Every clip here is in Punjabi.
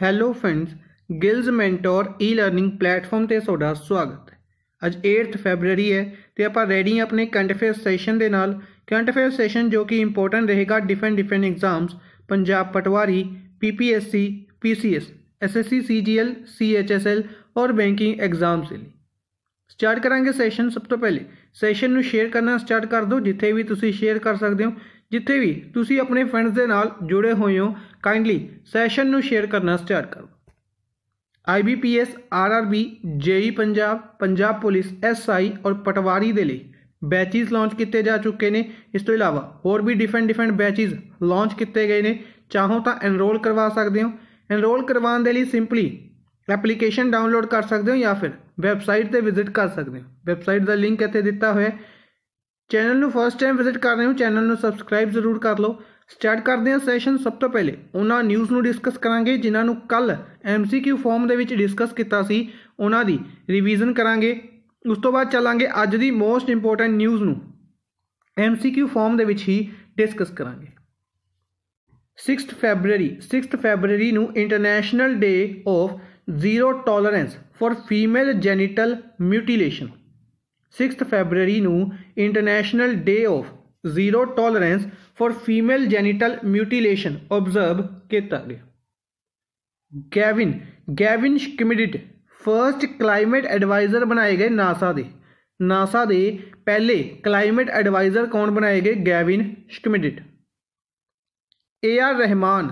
Hello friends Gill's mentor e learning platform से थोड़ा स्वागत है अज एट फैबररी है तो आप रेडी हैं अपने करंट अफेयर सैशन के नाल करंट अफेयर सैशन जो कि इंपोर्टेंट रहेगा different different exams Punjab patwari P P S C P C S S S C C G L C H S L और बैंकिंग एग्जाम से स्टार्ट करा सैशन सब तो पहले सैशन शेयर करना स्टार्ट कर दो जिथे भी तुम शेयर कर सकते हो ਜਿੱਥੇ ਵੀ ਤੁਸੀਂ ਆਪਣੇ ਫਰੈਂਡਸ ਦੇ ਨਾਲ ਜੁੜੇ ਹੋਏ ਹੋ ਕਾਈਂਡਲੀ ਸੈਸ਼ਨ ਨੂੰ ਸ਼ੇਅਰ ਕਰਨਾ ਸਟਾਰਟ ਕਰੋ IBPS RRB JE Punjab Punjab police SI ਔਰ ਪਟਵਾਰੀ ਦੇ ਲਈ ਬੈਚਸ ਲਾਂਚ ਕੀਤੇ ਜਾ ਚੁੱਕੇ ਨੇ ਇਸ ਤੋਂ ਇਲਾਵਾ ਹੋਰ ਵੀ ਡਿਫਰੈਂਟ ਡਿਫਰੈਂਟ ਬੈਚਸ ਲਾਂਚ ਕੀਤੇ ਗਏ ਨੇ ਚਾਹੋ ਤਾਂ ਐਨਰੋਲ ਕਰਵਾ ਸਕਦੇ ਹੋ ਐਨਰੋਲ ਕਰਵਾਉਣ ਦੇ ਲਈ ਸਿੰਪਲੀ ਐਪਲੀਕੇਸ਼ਨ ਡਾਊਨਲੋਡ ਕਰ ਸਕਦੇ ਹੋ ਜਾਂ ਫਿਰ ਵੈਬਸਾਈਟ ਤੇ ਵਿਜ਼ਿਟ ਕਰ ਸਕਦੇ ਹੋ ਵੈਬਸਾਈਟ ਦਾ ਲਿੰਕ ਇੱਥੇ ਦਿੱਤਾ ਹੋਇਆ ਹੈ ਚੈਨਲ ਨੂੰ ਫਸਟ ਟਾਈਮ ਵਿਜ਼ਿਟ ਕਰ ਰਹੇ ਹੋ ਚੈਨਲ ਨੂੰ ਸਬਸਕ੍ਰਾਈਬ ਜ਼ਰੂਰ ਕਰ ਲਓ ਸਟਾਰਟ ਕਰਦੇ ਹਾਂ ਸੈਸ਼ਨ ਸਭ ਤੋਂ ਪਹਿਲੇ ਉਹਨਾਂ ਨਿਊਜ਼ ਨੂੰ ਡਿਸਕਸ ਕਰਾਂਗੇ ਜਿਨ੍ਹਾਂ ਨੂੰ ਕੱਲ ਐਮਸੀਕਿਊ ਫਾਰਮ ਦੇ ਵਿੱਚ ਡਿਸਕਸ ਕੀਤਾ ਸੀ ਉਹਨਾਂ ਦੀ ਰਿਵੀਜ਼ਨ ਕਰਾਂਗੇ ਉਸ ਤੋਂ ਬਾਅਦ ਚੱਲਾਂਗੇ ਅੱਜ ਦੀ ਮੋਸਟ ਇੰਪੋਰਟੈਂਟ ਨਿਊਜ਼ ਨੂੰ ਐਮਸੀਕਿਊ ਫਾਰਮ ਦੇ ਵਿੱਚ ਹੀ ਡਿਸਕਸ ਕਰਾਂਗੇ 6th ਫੈਬਰੂਅਰੀ 6th ਫੈਬਰੂਅਰੀ ਨੂੰ international day of zero tolerance for female genital mutilation 6th February ਨੂੰ international day of zero tolerance for female genital mutilation observe ਕੀਤਾ ਗਿਆ Gavin Gavin Schmidt first climate adviser ਬਣਾਏ ਗਏ ਨਾਸਾ ਦੇ ਨਾਸਾ ਦੇ ਪਹਿਲੇ ਕਲਾਈਮੇਟ ਐਡਵਾਈਜ਼ਰ ਕੌਣ ਬਣਾਏ ਗਏ Gavin Schmidt A R Rahman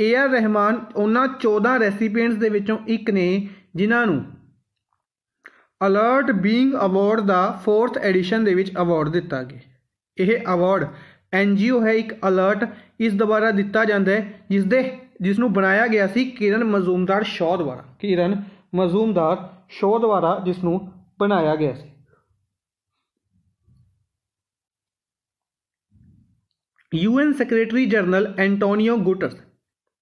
A R Rahman ਉਹਨਾਂ 14 ਰੈਸੀਪੀਐਂਟਸ ਦੇ ਵਿੱਚੋਂ ਇੱਕ ਨੇ ਜਿਨ੍ਹਾਂ ਨੂੰ ਅਲਰਟ ਬੀਇੰਗ ਅਵਾਰਡ ਦਾ 4th ਐਡੀਸ਼ਨ ਦੇ ਵਿੱਚ ਅਵਾਰਡ ਦਿੱਤਾ ਗਿਆ ਇਹ ਅਵਾਰਡ ਐਨਜੀਓ ਹੈ ਇੱਕ ਅਲਰਟ ਇਸ ਦੁਆਰਾ ਦਿੱਤਾ ਜਾਂਦਾ ਹੈ ਜਿਸ ਦੇ ਜਿਸ ਨੂੰ ਬਣਾਇਆ ਗਿਆ ਸੀ ਕਿਰਨ ਮਜ਼ੂਮਦਾਰ ਸ਼ੋਅ ਦੁਆਰਾ ਕਿਰਨ ਮਜ਼ੂਮਦਾਰ ਸ਼ੋਅ ਦੁਆਰਾ ਜਿਸ ਨੂੰ ਬਣਾਇਆ ਗਿਆ ਸੀ UN secretary general Antonio Guterres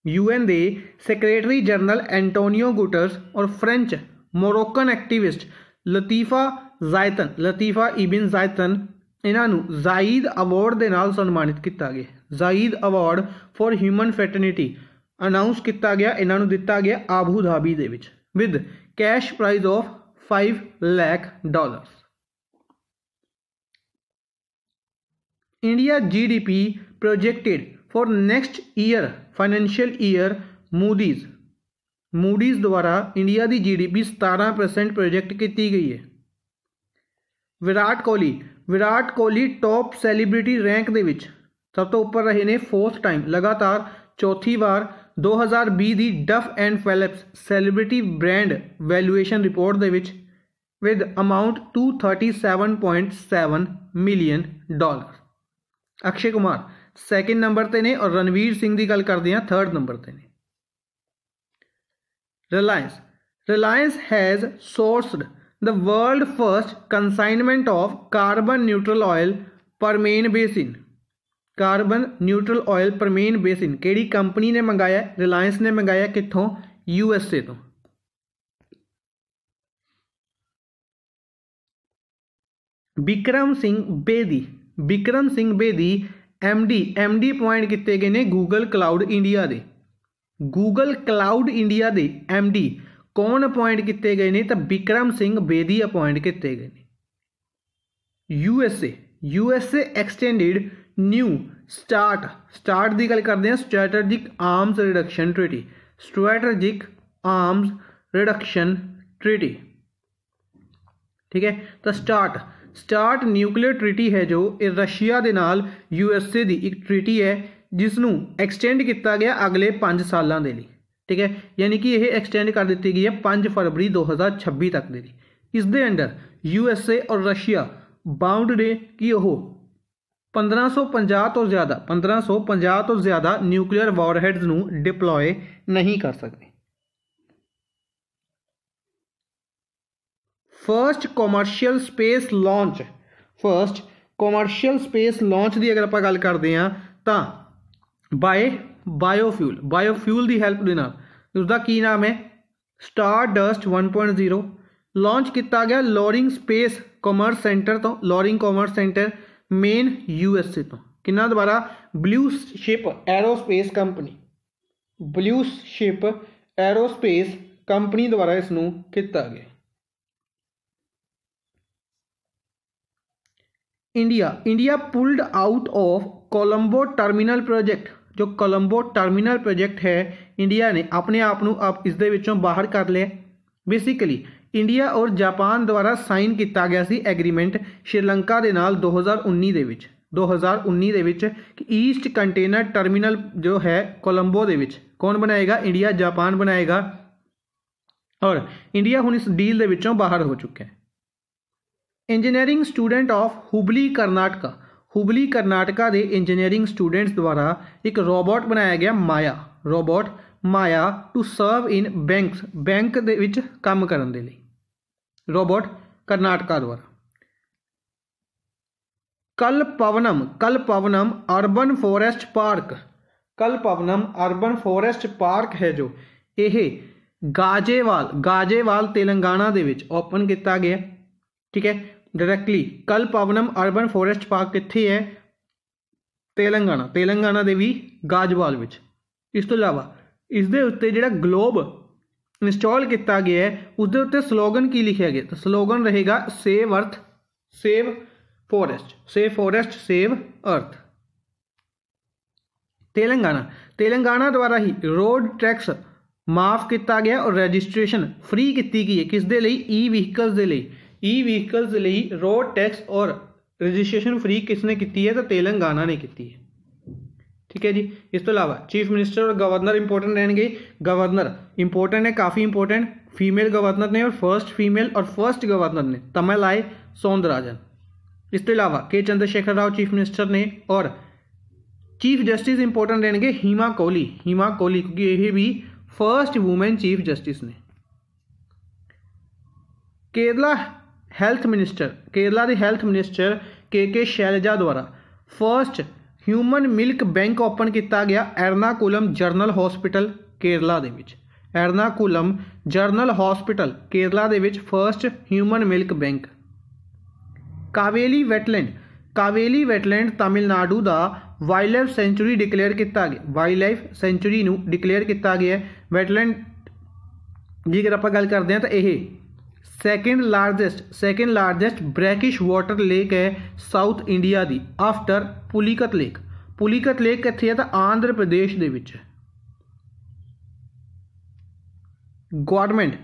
UN ਦੇ ਸੈਕਟਰੀ ਜਨਰਲ ਐਂਟੋਨੀਓ ਗੁਟਰਸ ਔਰ ਫ੍ਰੈਂਚ ਮੋਰੋਕਨ ਐਕਟਿਵਿਸਟ ਲਤੀਫਾ ਜ਼ਾਇਤਨ ਲਤੀਫਾ ਇਬਨ ਜ਼ਾਇਤਨ ਇਹਨਾਂ ਨੂੰ ਜ਼ਾਇਦ ਅਵਾਰਡ ਦੇ ਨਾਲ ਸਨਮਾਨਿਤ ਕੀਤਾ ਗਿਆ Zayed award for human fraternity announce ਕੀਤਾ ਗਿਆ ਇਹਨਾਂ ਨੂੰ ਦਿੱਤਾ ਗਿਆ ਆਬੂ ਧਾਬੀ ਦੇ ਵਿੱਚ with cash prize of 5 lakh dollars India GDP projected for next year financial year Moody's Moody's ਦੁਆਰਾ ਇੰਡੀਆ ਦੀ ਜੀਡੀਪੀ 17% ਪ੍ਰੋਜੈਕਟ ਕੀਤੀ ਗਈ ਹੈ Virat Kohli Virat Kohli top celebrity rank ਦੇ ਵਿੱਚ ਸਭ ਤੋਂ ਉੱਪਰ ਰਹੇ ਨੇ 4th ਟਾਈਮ ਲਗਾਤਾਰ ਚੌਥੀ ਵਾਰ 2020 ਦੀ Duff and Phelps celebrity brand valuation report ਦੇ ਵਿੱਚ with amount 237.7 million dollar Akshay Kumar second number ਤੇ ਨੇ ਔਰ ਰਣਵੀਰ ਸਿੰਘ ਦੀ ਗੱਲ ਕਰਦੇ ਹਾਂ ਥਰਡ ਨੰਬਰ ਤੇ ਨੇ Reliance. Reliance has sourced the world first consignment of carbon neutral oil Permian basin carbon neutral oil Permian basin ਕਿਹੜੀ ਕੰਪਨੀ ਨੇ ਮੰਗਾਇਆ ਰਿਲਾਇੰਸ ਨੇ ਮੰਗਾਇਆ ਕਿੱਥੋਂ ਯੂ ਐਸ ਏ ਤੋਂ Bikram Singh Bedi Bikram Singh Bedi M D M D appoint ਕੀਤੇ ਗਏ ਨੇ ਗੂਗਲ ਕਲਾਉਡ ਇੰਡੀਆ ਦੇ गूगल क्लाउड इंडिया के एम डी कौन अपॉइंट किए गए हैं तो बिक्रम सिंह बेदी अपॉइंट किए गए हैं USA USA extended new start start की गल करते हैं strategic arms reduction treaty strategic arms reduction treaty ठीक है तो स्टार्ट स्टार्ट न्यूक्लियर ट्रिटी है जो रशिया के नाल यूएसए की एक ट्रिटी है ਜਿਸ ਨੂੰ ਐਕਸਟੈਂਡ ਕੀਤਾ ਗਿਆ ਅਗਲੇ 5 ਸਾਲਾਂ ਦੇ ਲਈ ਠੀਕ ਹੈ ਯਾਨੀ ਕਿ ਇਹ ਐਕਸਟੈਂਡ ਕਰ ਦਿੱਤੀ ਗਈ ਹੈ 5 ਫਰਵਰੀ 2026 ਤੱਕ ਦੇ ਲਈ ਇਸ ਦੇ ਅੰਡਰ ਯੂ ਐਸ ਏ ਔਰ ਰਸ਼ੀਆ ਬਾਉਂਡ ਨੇ ਕਿ ਉਹ 1550 ਤੋਂ ਜ਼ਿਆਦਾ 1550 ਤੋਂ ਜ਼ਿਆਦਾ ਨਿਊਕਲੀਅਰ ਵਾਰਹੈਡਸ ਨੂੰ ਡਿਪਲੋਏ ਨਹੀਂ ਕਰ ਸਕਦੇ first commercial space launch first commercial space launch ਦੀ ਅਗਰ ਆਪਾਂ ਗੱਲ ਕਰਦੇ ਹਾਂ ਤਾਂ बाय बायोफ्यूल बायोफ्यूल की हैल्प देना उसका की नाम है star dust one point zero launch किया गया लॉरिंग स्पेस कॉमर्स सेंटर तो Loring commerce centre Maine USA तो कि द्वारा blue ship aerospace company blue ship aerospace company द्वारा इसन किया गया India India pulled out of Colombo terminal project ਜੋ ਕੋਲੰਬੋ ਟਰਮੀਨਲ ਪ੍ਰੋਜੈਕਟ ਹੈ ਇੰਡੀਆ ਨੇ ਆਪਣੇ ਆਪ ਨੂੰ ਆਪ ਇਸ ਦੇ ਵਿੱਚੋਂ ਬਾਹਰ ਕਰ ਲਿਆ ਬੇਸਿਕਲੀ ਇੰਡੀਆ ਔਰ ਜਾਪਾਨ ਦੁਆਰਾ ਸਾਈਨ ਕੀਤਾ ਗਿਆ ਸੀ ਐਗਰੀਮੈਂਟ ਸ਼੍ਰੀਲੰਕਾ ਦੇ ਨਾਲ 2019 ਦੇ ਵਿੱਚ 2019 ਦੇ ਵਿੱਚ ਕਿ ਈਸਟ ਕੰਟੇਨਰ ਟਰਮੀਨਲ ਜੋ ਹੈ ਕੋਲੰਬੋ ਦੇ ਵਿੱਚ ਕੌਣ ਬਣਾਏਗਾ ਇੰਡੀਆ ਜਾਪਾਨ ਬਣਾਏਗਾ ਔਰ ਇੰਡੀਆ ਹੁਣ ਇਸ ਡੀਲ ਦੇ ਵਿੱਚੋਂ ਬਾਹਰ ਹੋ ਚੁੱਕਾ ਹੈ engineering student of Hubli Karnataka Hubli Karnataka ਦੇ ਇੰਜੀਨੀਅਰਿੰਗ ਸਟੂਡੈਂਟਸ ਦੁਆਰਾ ਇੱਕ ਰੋਬੋਟ ਬਣਾਇਆ ਗਿਆ Maya robot Maya to serve in banks bank ਦੇ ਵਿੱਚ ਕੰਮ ਕਰਨ ਦੇ ਲਈ ਰੋਬੋਟ ਕਰਨਾਟਕਾ ਦੁਆਰਾ ਕਲ ਪਵਨਮ ਕਲ ਪਵਨਮ ਅਰਬਨ ਫੋਰੈਸਟ ਪਾਰਕ ਕਲ ਪਵਨਮ ਅਰਬਨ ਫੋਰੈਸਟ ਪਾਰਕ ਹੈ ਜੋ ਇਹ ਗਾਜੇਵਾਲ ਗਾਜੇਵਾਲ ਤੇਲੰਗਾਨਾ ਦੇ ਵਿੱਚ ਓਪਨ ਕੀਤਾ ਗਿਆ ਠੀਕ ਹੈ ਡਾਇਰੈਕਟਲੀ ਕਲ ਪਵਨਮ ਅਰਬਨ ਫੋਰੈਸਟ ਪਾਰਕ ਕਿੱਥੇ ਹੈ ਤੇਲੰਗਾਨਾ ਤੇਲੰਗਾਨਾ ਦੇ ਵੀ ਗਾਜਵਾਲ ਵਿੱਚ ਇਸ ਤੋਂ ਇਲਾਵਾ ਇਸ ਦੇ ਉੱਤੇ ਜਿਹੜਾ ਗਲੋਬ ਇੰਸਟਾਲ ਕੀਤਾ ਗਿਆ ਹੈ ਉਸ ਦੇ ਉੱਤੇ ਸਲੋਗਨ ਕੀ ਲਿਖਿਆ ਗਿਆ ਤਾਂ ਸਲੋਗਨ ਰਹੇਗਾ save earth save forest save forest save earth Telangana Telangana ਦੁਆਰਾ ਹੀ ਰੋਡ ਟੈਕਸ ਮਾਫ ਕੀਤਾ ਗਿਆ ਔਰ ਰਜਿਸਟ੍ਰੇਸ਼ਨ ਫ੍ਰੀ ਕੀਤੀ ਗਈ ਹੈ ਕਿਸ ਦੇ ਲਈ ਈ ਵਹੀਕਲਸ ਦੇ ਲਈ ई व्हीकल्स लिए रोड टैक्स और रजिस्ट्रेशन फ्री किसने की है तो तेलंगाना ने की है ठीक है जी इस तो अलावा चीफ मिनिस्टर और गवर्नर इंपॉर्टेंट रहेंगे गवर्नर इंपॉर्टेंट है काफ़ी इंपॉर्टेंट फीमेल गवर्नर ने और फर्स्ट फीमेल और फर्स्ट गवर्नर ने तमिल आए सौंदराजन इसके तो अलावा के चंद्रशेखर राव चीफ मिनिस्टर ने और चीफ जस्टिस इंपॉर्टेंट रहेंगे हीमा कोहली हीमा कोहली क्योंकि यही भी फर्स्ट वुमेन चीफ जस्टिस ने केरला ਹੈਲਥ ਮਿਨਿਸਟਰ ਕੇਰਲਾ ਦੇ health minister K K Shailaja ਦੁਆਰਾ first human milk bank open ਕੀਤਾ ਗਿਆ ਐਰਨਾਕੁਲਮ ਜਰਨਲ ਹਸਪੀਟਲ ਕੇਰਲਾ ਦੇ ਵਿੱਚ ਐਰਨਾਕੁਲਮ ਜਰਨਲ ਹਸਪੀਟਲ ਕੇਰਲਾ ਦੇ ਵਿੱਚ first human milk bank Kaveli wetland Kaveli wetland Tamil Nadu ਦਾ ਵਾਈਲਡਲਾਈਫ ਸੈਂਚੂਰੀ ਡਿਕਲੇਅਰ ਕੀਤਾ ਗਿਆ ਵਾਈਲਡਲਾਈਫ ਸੈਂਚੂਰੀ ਨੂੰ ਡਿਕਲੇਅਰ ਕੀਤਾ ਗਿਆ ਵੈਟਲੈਂਡ ਜੇਕਰ ਆਪਾਂ ਗੱਲ ਕਰਦੇ ਹਾਂ ਤਾਂ ਇਹ second largest second largest brackish water lake ਹੈ ਸਾਊਥ ਇੰਡੀਆ ਦੀ after Pulicat lake Pulicat lake ਕਿੱਥੇ ਹੈ ਤਾਂ ਆਂਧਰ ਪ੍ਰਦੇਸ਼ ਦੇ ਵਿੱਚ ਗਵਰਨਮੈਂਟ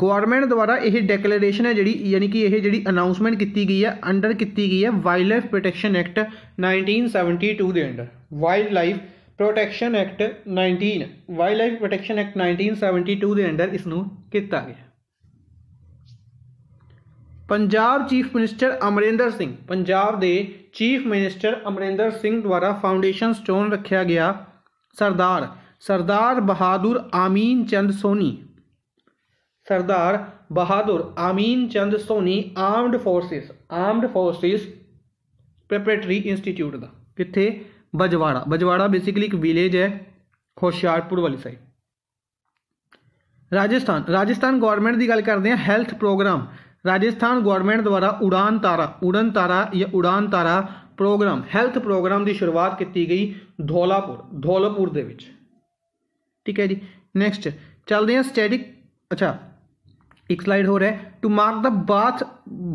ਗਵਰਨਮੈਂਟ ਦੁਆਰਾ ਇਹ ਡੈਕਲੇਰੇਸ਼ਨ ਹੈ ਜਿਹੜੀ ਯਾਨੀ ਕਿ ਇਹ ਜਿਹੜੀ ਅਨਾਉਂਸਮੈਂਟ ਕੀਤੀ ਗਈ ਹੈ ਅੰਡਰ ਕੀਤੀ ਗਈ ਹੈ ਵਾਈਲਡ ਲਾਈਫ ਪ੍ਰੋਟੈਕਸ਼ਨ ਐਕਟ 1972 ਦੇ under wildlife protection act 19 wildlife protection act 1972 ਦੇ ਅੰਡਰ ਇਸ ਨੂੰ ਕੀਤਾ ਗਿਆ ਪੰਜਾਬ ਚੀਫ ਮਿਨਿਸਟਰ ਅਮਰਿੰਦਰ ਸਿੰਘ ਪੰਜਾਬ ਦੇ ਚੀਫ ਮਿਨਿਸਟਰ ਅਮਰਿੰਦਰ ਸਿੰਘ ਦੁਆਰਾ ਫਾਊਂਡੇਸ਼ਨ ਸਟੋਨ ਰੱਖਿਆ ਗਿਆ ਸਰਦਾਰ ਸਰਦਾਰ Bahadur Amin Chand Soni Sardar Bahadur Amin Chand Soni armed forces armed forces preparatory institute ਦਾ ਕਿੱਥੇ ਬਜਵਾੜਾ ਬਜਵਾੜਾ ਬੇਸਿਕਲੀ ਇੱਕ ਵਿਲੇਜ ਹੈ ਖੋਸ਼ਿਆਰਪੁਰ ਵਾਲੀ ਸਾਈਡ ਰਾਜਸਥਾਨ ਰਾਜਸਥਾਨ ਗਵਰਨਮੈਂਟ ਦੀ ਗੱਲ ਕਰਦੇ ਹਾਂ ਹੈਲਥ ਪ੍ਰੋਗਰਾਮ ਰਾਜਸਥਾਨ ਗਵਰਨਮੈਂਟ ਦੁਆਰਾ ਉਡਾਨ ਤਾਰਾ ਉਡਨ ਤਾਰਾ ਜਾਂ Udaan Tara program health program ਦੀ ਸ਼ੁਰੂਆਤ ਕੀਤੀ ਗਈ ਧੋਲਾਪੁਰ ਧੋਲਾਪੁਰ ਦੇ ਵਿੱਚ ਠੀਕ ਹੈ ਜੀ ਨੈਕਸਟ ਚੱਲਦੇ ਹਾਂ ਸਟੈਟਿਕ ਅੱਛਾ ਇੱਕ ਸਲਾਈਡ ਹੋ ਰਿਹਾ ਟੂ ਮਾਰਕ ਦਾ ਬਾਥ